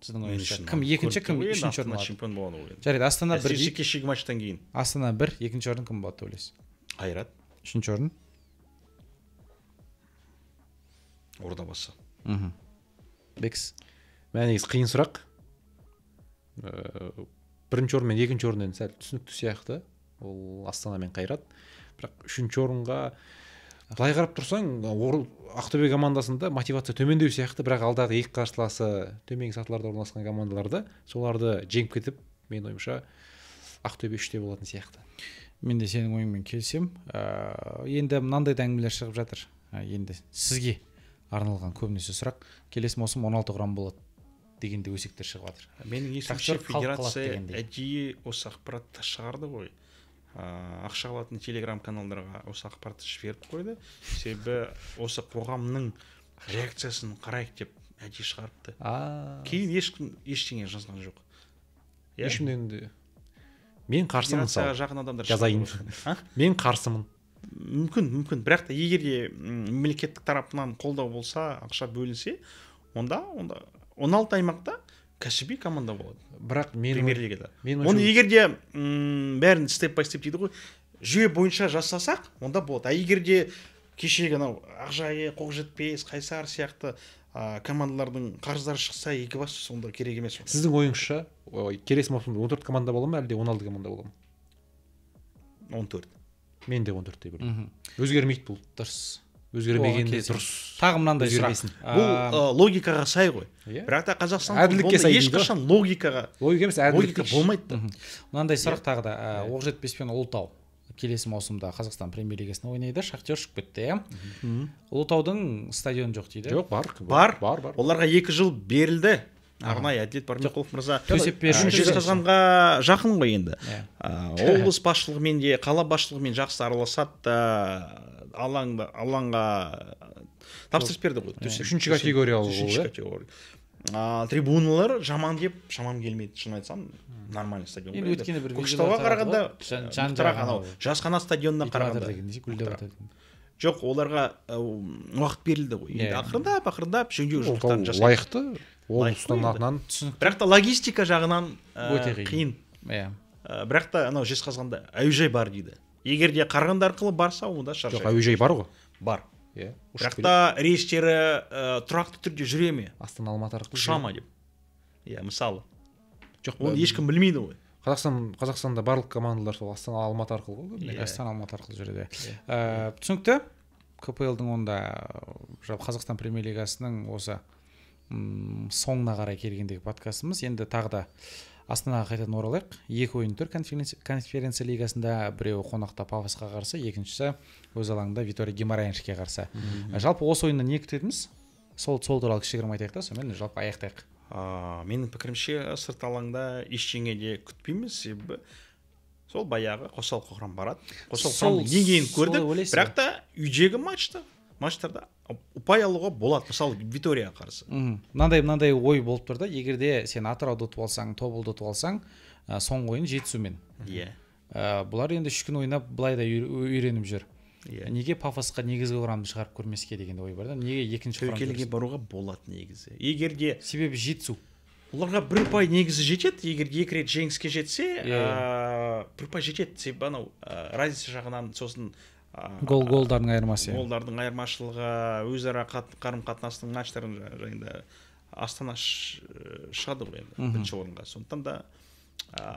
Speaker 3: сіздің ойыңызша кім екінші кім үшінші орын чемпион болады ғой жарайды астана бір кешегі матчтан кейін астана бір екінші орын кім болады деп ойлайсыз айрат үшінші орын
Speaker 2: ордабасы мхм бекс мә негізі қиын сұрақ э, бірінші орын мен екінші орын енді сәл түсінікті сияқты ол астана мен қайрат бірақ үшінші орынға былай қарап тұрсаң ақтөбе командасында мотивация төмендеу сияқты бірақ алдағы екі қарсыласы төменгі сатыларда орналасқан командаларды соларды жеңіп кетіп мен ойымша ақтөбе үште болатын сияқты
Speaker 3: мен де сенің ойыңмен келісемін
Speaker 2: ә, енді
Speaker 3: мынандай да әңгімелер шығып жатыр ә, енді сізге арналған көбінесе сұрақ келесі маусым 16 құрам болады деген де өсектер шығып жатыр менің есімше федерация
Speaker 1: әдейі осы ақпаратты шығарды ғой ыыы ақша алатын телеграм каналдарға осы ақпаратты жіберіп қойды себебі осы қоғамның реакциясын қарайық деп әдейі
Speaker 2: шығарыпты кейін ешкім ештеңе жазған жоқ
Speaker 1: иә ешкімде
Speaker 2: мен қарсымын жақын адамдар жазайын мен қарсымын мүмкін
Speaker 1: мүмкін бірақ та егер де мемлекеттік тарапынан қолдау болса ақша бөлінсе онда онда он алты аймақта кәсіби команда болады бірақ мен премьер лигада оны егер де бәрін степ бай степ дейді ғой жүйе бойынша жасасақ онда болады а егер де кешегі анау ақжайы қоқжетпес қайсар сияқты ә, командалардың қарыздары шықса екі бас онда керек емес сіздің
Speaker 2: ойыңызша келесі маусымда он төрт команда бола ма әлде он алты команда бола ма он төрт мен де он төрт деп ойлаймын өзгермейді бұл дұрыс өзгермегенде дұрыс тағы мынандай сұрақ бұл логикаға сай ғой
Speaker 1: иә бірақ та қазақстан әділдікке сай ешқашан
Speaker 3: логикаға логика емес болмайды да мынандай сұрақ иә. тағы да иә. оқжетпес пен ұлытау келесі маусымда қазақстан премьер лигасында ойнайды шахтер ұшып кетті иә ұлытаудың стадионы жоқ дейді жоқ бар бар бар оларға екі жыл берілді арнайы әділет барменқұлов мырза төсеп берші жезқазғанға
Speaker 1: жақын ғой енді иә. облыс басшылығымен де қала басшылығымен жақсы араласады да алаңға э, тапсырыс берді ғой үшінші категориялы иә, үшінші категория иә? трибуналар жаман деп шамам келмейді шын айтсам нормальный стадион енді өткенде бір көкшетауға қарағанда анау жасқанат стадионына қарағанда жоқ оларға э, уақыт берілді ғой енді ақырындап ақырындап жөндеу жұмыстарын жасайды лайықты
Speaker 2: облыстың атынан бірақ
Speaker 1: та логистика жағынан өте э, қиын иә э, бірақ та анау жезқазғанда
Speaker 2: әуежай бар дейді
Speaker 1: егер де қарағанды арқылы барса онда шаршайды жоқ әуежай бар
Speaker 2: ғой бар иә бірақ
Speaker 1: та рейстері э, тұрақты түрде жүре ме астана
Speaker 2: алматы арқылы ұша ма деп
Speaker 1: иә мысалы жоқ оны ешкім
Speaker 2: білмейді ғой қазақстан қазақстанда барлық командалар сол астана алматы арқылы ғой иә астана алматы арқылы жүреді yeah. Иә.
Speaker 3: түсінікті кплдың онда қазақстан премьер лигасының осы соңына қарай келгендегі подкастымыз енді тағы да астанаға қайтадан оралайық екі ойын тұр конференция, конференция лигасында біреуі қонақта павасқа қарсы екіншісі өз алаңында витория гимарайншке қарсы ә, жалпы осы ойыннан не күтетініміз сол сол туралы кішігірім айтайық та сонымен жалпы аяқтайық ә, менің пікірімше сырт алаңда ештеңе де күтпейміз
Speaker 1: себебі сол баяғы қосалқы құрам барады қосалқы құрам деңгейін көрдік бірақ та
Speaker 3: үйдегі матчта матчтарда ұпай алуға болады мысалы виторияға қарсы мынандай мынандай ой болып тұр да егер де сен атырауды ұтып алсаң тобылды ұтып алсаң ә, соңғы ойын жетісумен иә yeah. бұлар енді үш күн ойнап былай да үйреніп жүр иә yeah. неге пафосқа негізгі құрамды шығарып көрмеске деген ой бар да неге екінші тәуекелге баруға болады негізі егер де себебі жетісу оларға бір ұпай негізі жетеді егер екі рет жеңіске жетсе yeah. ә,
Speaker 1: иә. бір ұпай жетеді себебі анау ә, разница жағынан сосын гол
Speaker 3: голдардың айырмасы
Speaker 1: голдардың айырмашылығы өзара қарым қатынастың матчтар жайында астана шығады ғой енді бірінші орынға сондықтан да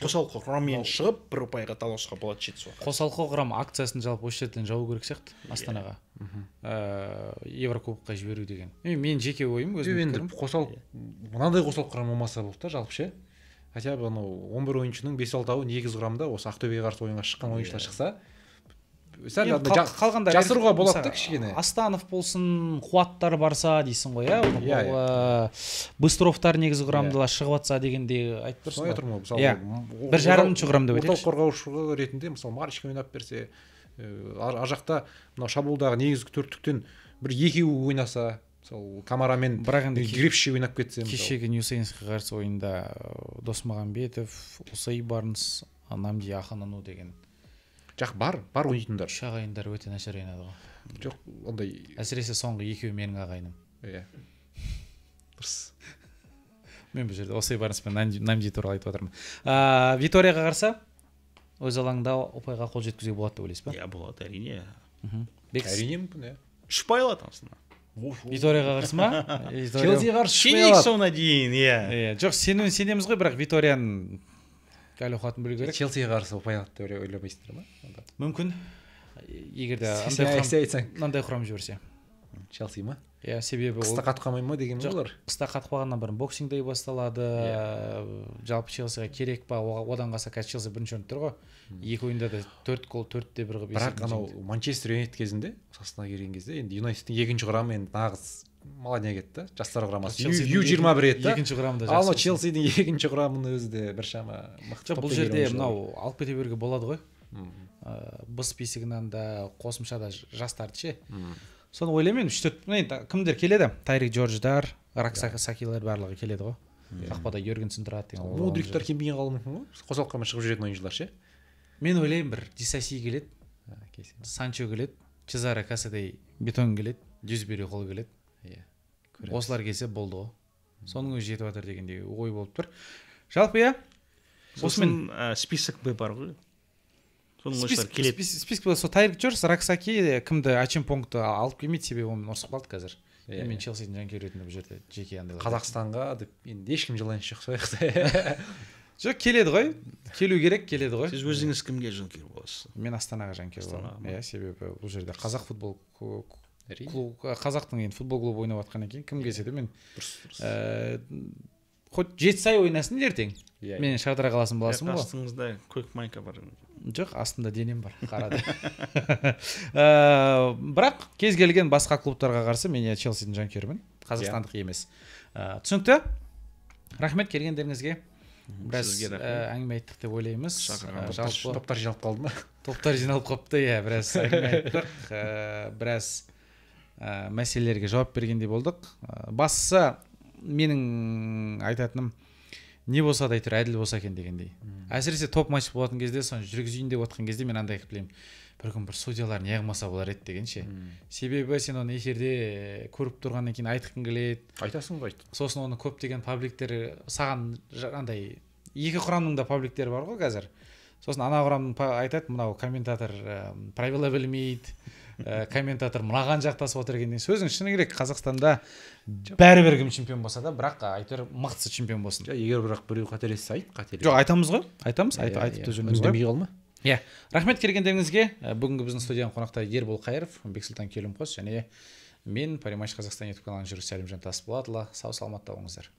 Speaker 1: қосалқы құраммен шығып бір ұпайға таласуға болады жетісу
Speaker 3: қосалқы құрам акциясын жалпы осы
Speaker 2: жерден жабу керек сияқты астанаға
Speaker 3: ыыы ә, еврокубокқа жіберу деген
Speaker 2: мен жеке ойым өзім қосалқы мынандай қосалқы құрам болмаса болды да жалпы ше хотя бы анау он бір ойыншының бес алтауы негіз құрамда осы ақтөбеге қарсы ойынға шыққан иә. ойыншылар шықса сәл қалғанда жасыруға болады да кішкене астанов болсын қуаттар барса дейсің ғой иә, иә, иә.
Speaker 3: Э, быстровтар негізі құрамдалар иә. шығып жатса дегенде айтып тұрсың ғой тұрмын ғой мысалы бір жарымыншы құрам деп орталық
Speaker 2: қорғаушы ретінде мысалы марочкин ойнап берсе э, ар жақта мынау шабуылдағы негізгі төрттіктен бір екеуі ойнаса мысалы камарамен бірақ енді ойнап кетсе кешегі ньюсейнске
Speaker 3: қарсы ойында э, досмағамбетов усей барнс намди аханану деген жақ бар бар ойнайтындар үш ағайындар өте нашар ойнады ғой жоқ ондай әсіресе соңғы екеуі менің ағайыным иә дұрыс мен бұл жерде осы барныспен намди туралы айтып жатырмын виторияға қарсы өз алаңында ұпайға қол жеткізуге болады деп ойлайсыз ба иә болады әрине әрине
Speaker 2: мүмкін иә үш ұпай алады астана виторияға қарсы ма челсиге қарсы феникс
Speaker 3: он дейін иә иә жоқ сенуін сенеміз ғой бірақ виторияның әл ауқатын білу керек
Speaker 2: челсиге қарсы ұпай алады деп ойламайсыңдар ма мүмкін егер де айтсаң
Speaker 3: мынандай құрам жіберсе челси ма
Speaker 2: иә себебі қыста қатып қалмай
Speaker 3: ма деген олар қыста қатып қалғаннан бұрын боксингдей басталады иә. жалпы челсиға керек
Speaker 2: па одан қалса қазір челси бірінші орында тұр ғой екі ойында да төрт гол төрт те бір қылып бірақ анау манчестер юнайтед кезінде осасына келген кезде енді юнайтедтің екінші құрамы енді нағыз маланья кетті жастар құрамасы ю жиырма бір еді екінші құрамда ал челсидің екінші құрамының өзі де біршама мықты бұл жерде мынау алып кете беруге болады ғой э, б списогынан да
Speaker 3: қосымшада жастарды ше соны ойлаймын үш төрт енді кімдер келеді тайри джордждар рак сакилар барлығы келеді ғой қақпада юргенсен тұрады деген мудриктар
Speaker 2: келмеген қалуы мүмкін ғой қосалқыға шығып жүретін ойыншылар ше мен ойлаймын бір дисаси келеді
Speaker 3: санчо келеді чезаре касадей бетон келеді дюзбери қол келеді иә осылар келсе болды ғой соның өзі жетіп жатыр дегендей ой болып тұр жалпы иә осымен список б бар ғой список сол тайрик джорс раксаки кімді ачимпонгты алып келмейді себебі онымен ұрысып қалды қазір иә, мен иә. челсидің жанкүйер ретінде бұл жерде жеке андай қазақстанға деп енді ешкім жалайыншы жоқ сияқты жоқ келеді ғой келу керек келеді ғой сіз өзіңіз кімге жанкүйер боласыз мен астанаға жанкүйер боламын иә себебі бұл жерде қазақ футбол әрине клуб қазақтың енді футбол клубы ойнап жатқаннан кейін кім келсе де мен дұрыс дұрыс ә, хоть жетісай ойнасын ертең иә, иә. мен шардара қаласының баласымын ғой
Speaker 1: астыңызда көк майка бар жоқ астында денем бар қарады
Speaker 3: ә, бірақ кез келген басқа клубтарға қарсы мен иә челсидің жанкүйерімін қазақстандық иә. емес ә, түсінікті рахмет келгендеріңізге біраз әңгіме айттық деп ойлаймыз топтар жиналып қалды ма топтар жиналып қалыпты иә біраз әңгіме айттық біраз ә, мәселелерге жауап бергендей болдық ә, бастысы менің айтатыным не болса да әйтеуір әділ болса екен дегендей әсіресе топ матч болатын кезде соны жүргізейін деп отқан кезде мен андай қылып білемін бір күн бір судьялар неғылмаса болар еді дегенше себебі сен оны эфирде э, көріп тұрғаннан кейін айтқың келеді айтасың ғой сосын оны көптеген пабликтер э, саған андай екі құрамның да пабликтері бар ғой қазір сосын ана құрамның айтады мынау комментатор ә, правила білмейді ә, комментатор мынаған жақтасып отыр екен сөзің шыны керек қазақстанда бәрібір кім чемпион болса да бірақ әйтеуір мықтысы чемпион болсын егер бірақ біреу қателессе айт қателес жоқ айтамыз ғой айтамыз иә, айтып иә, та жүрміз ғой қалма иә рахмет келгендеріңізге э, бүгінгі біздің студияның қонақта ербол қайыров бексұлтан келімқос және мен паримач қазақстан ютуб каналының жүргізушісі әлімжан тасболатұлы сау саламатта болыңыздар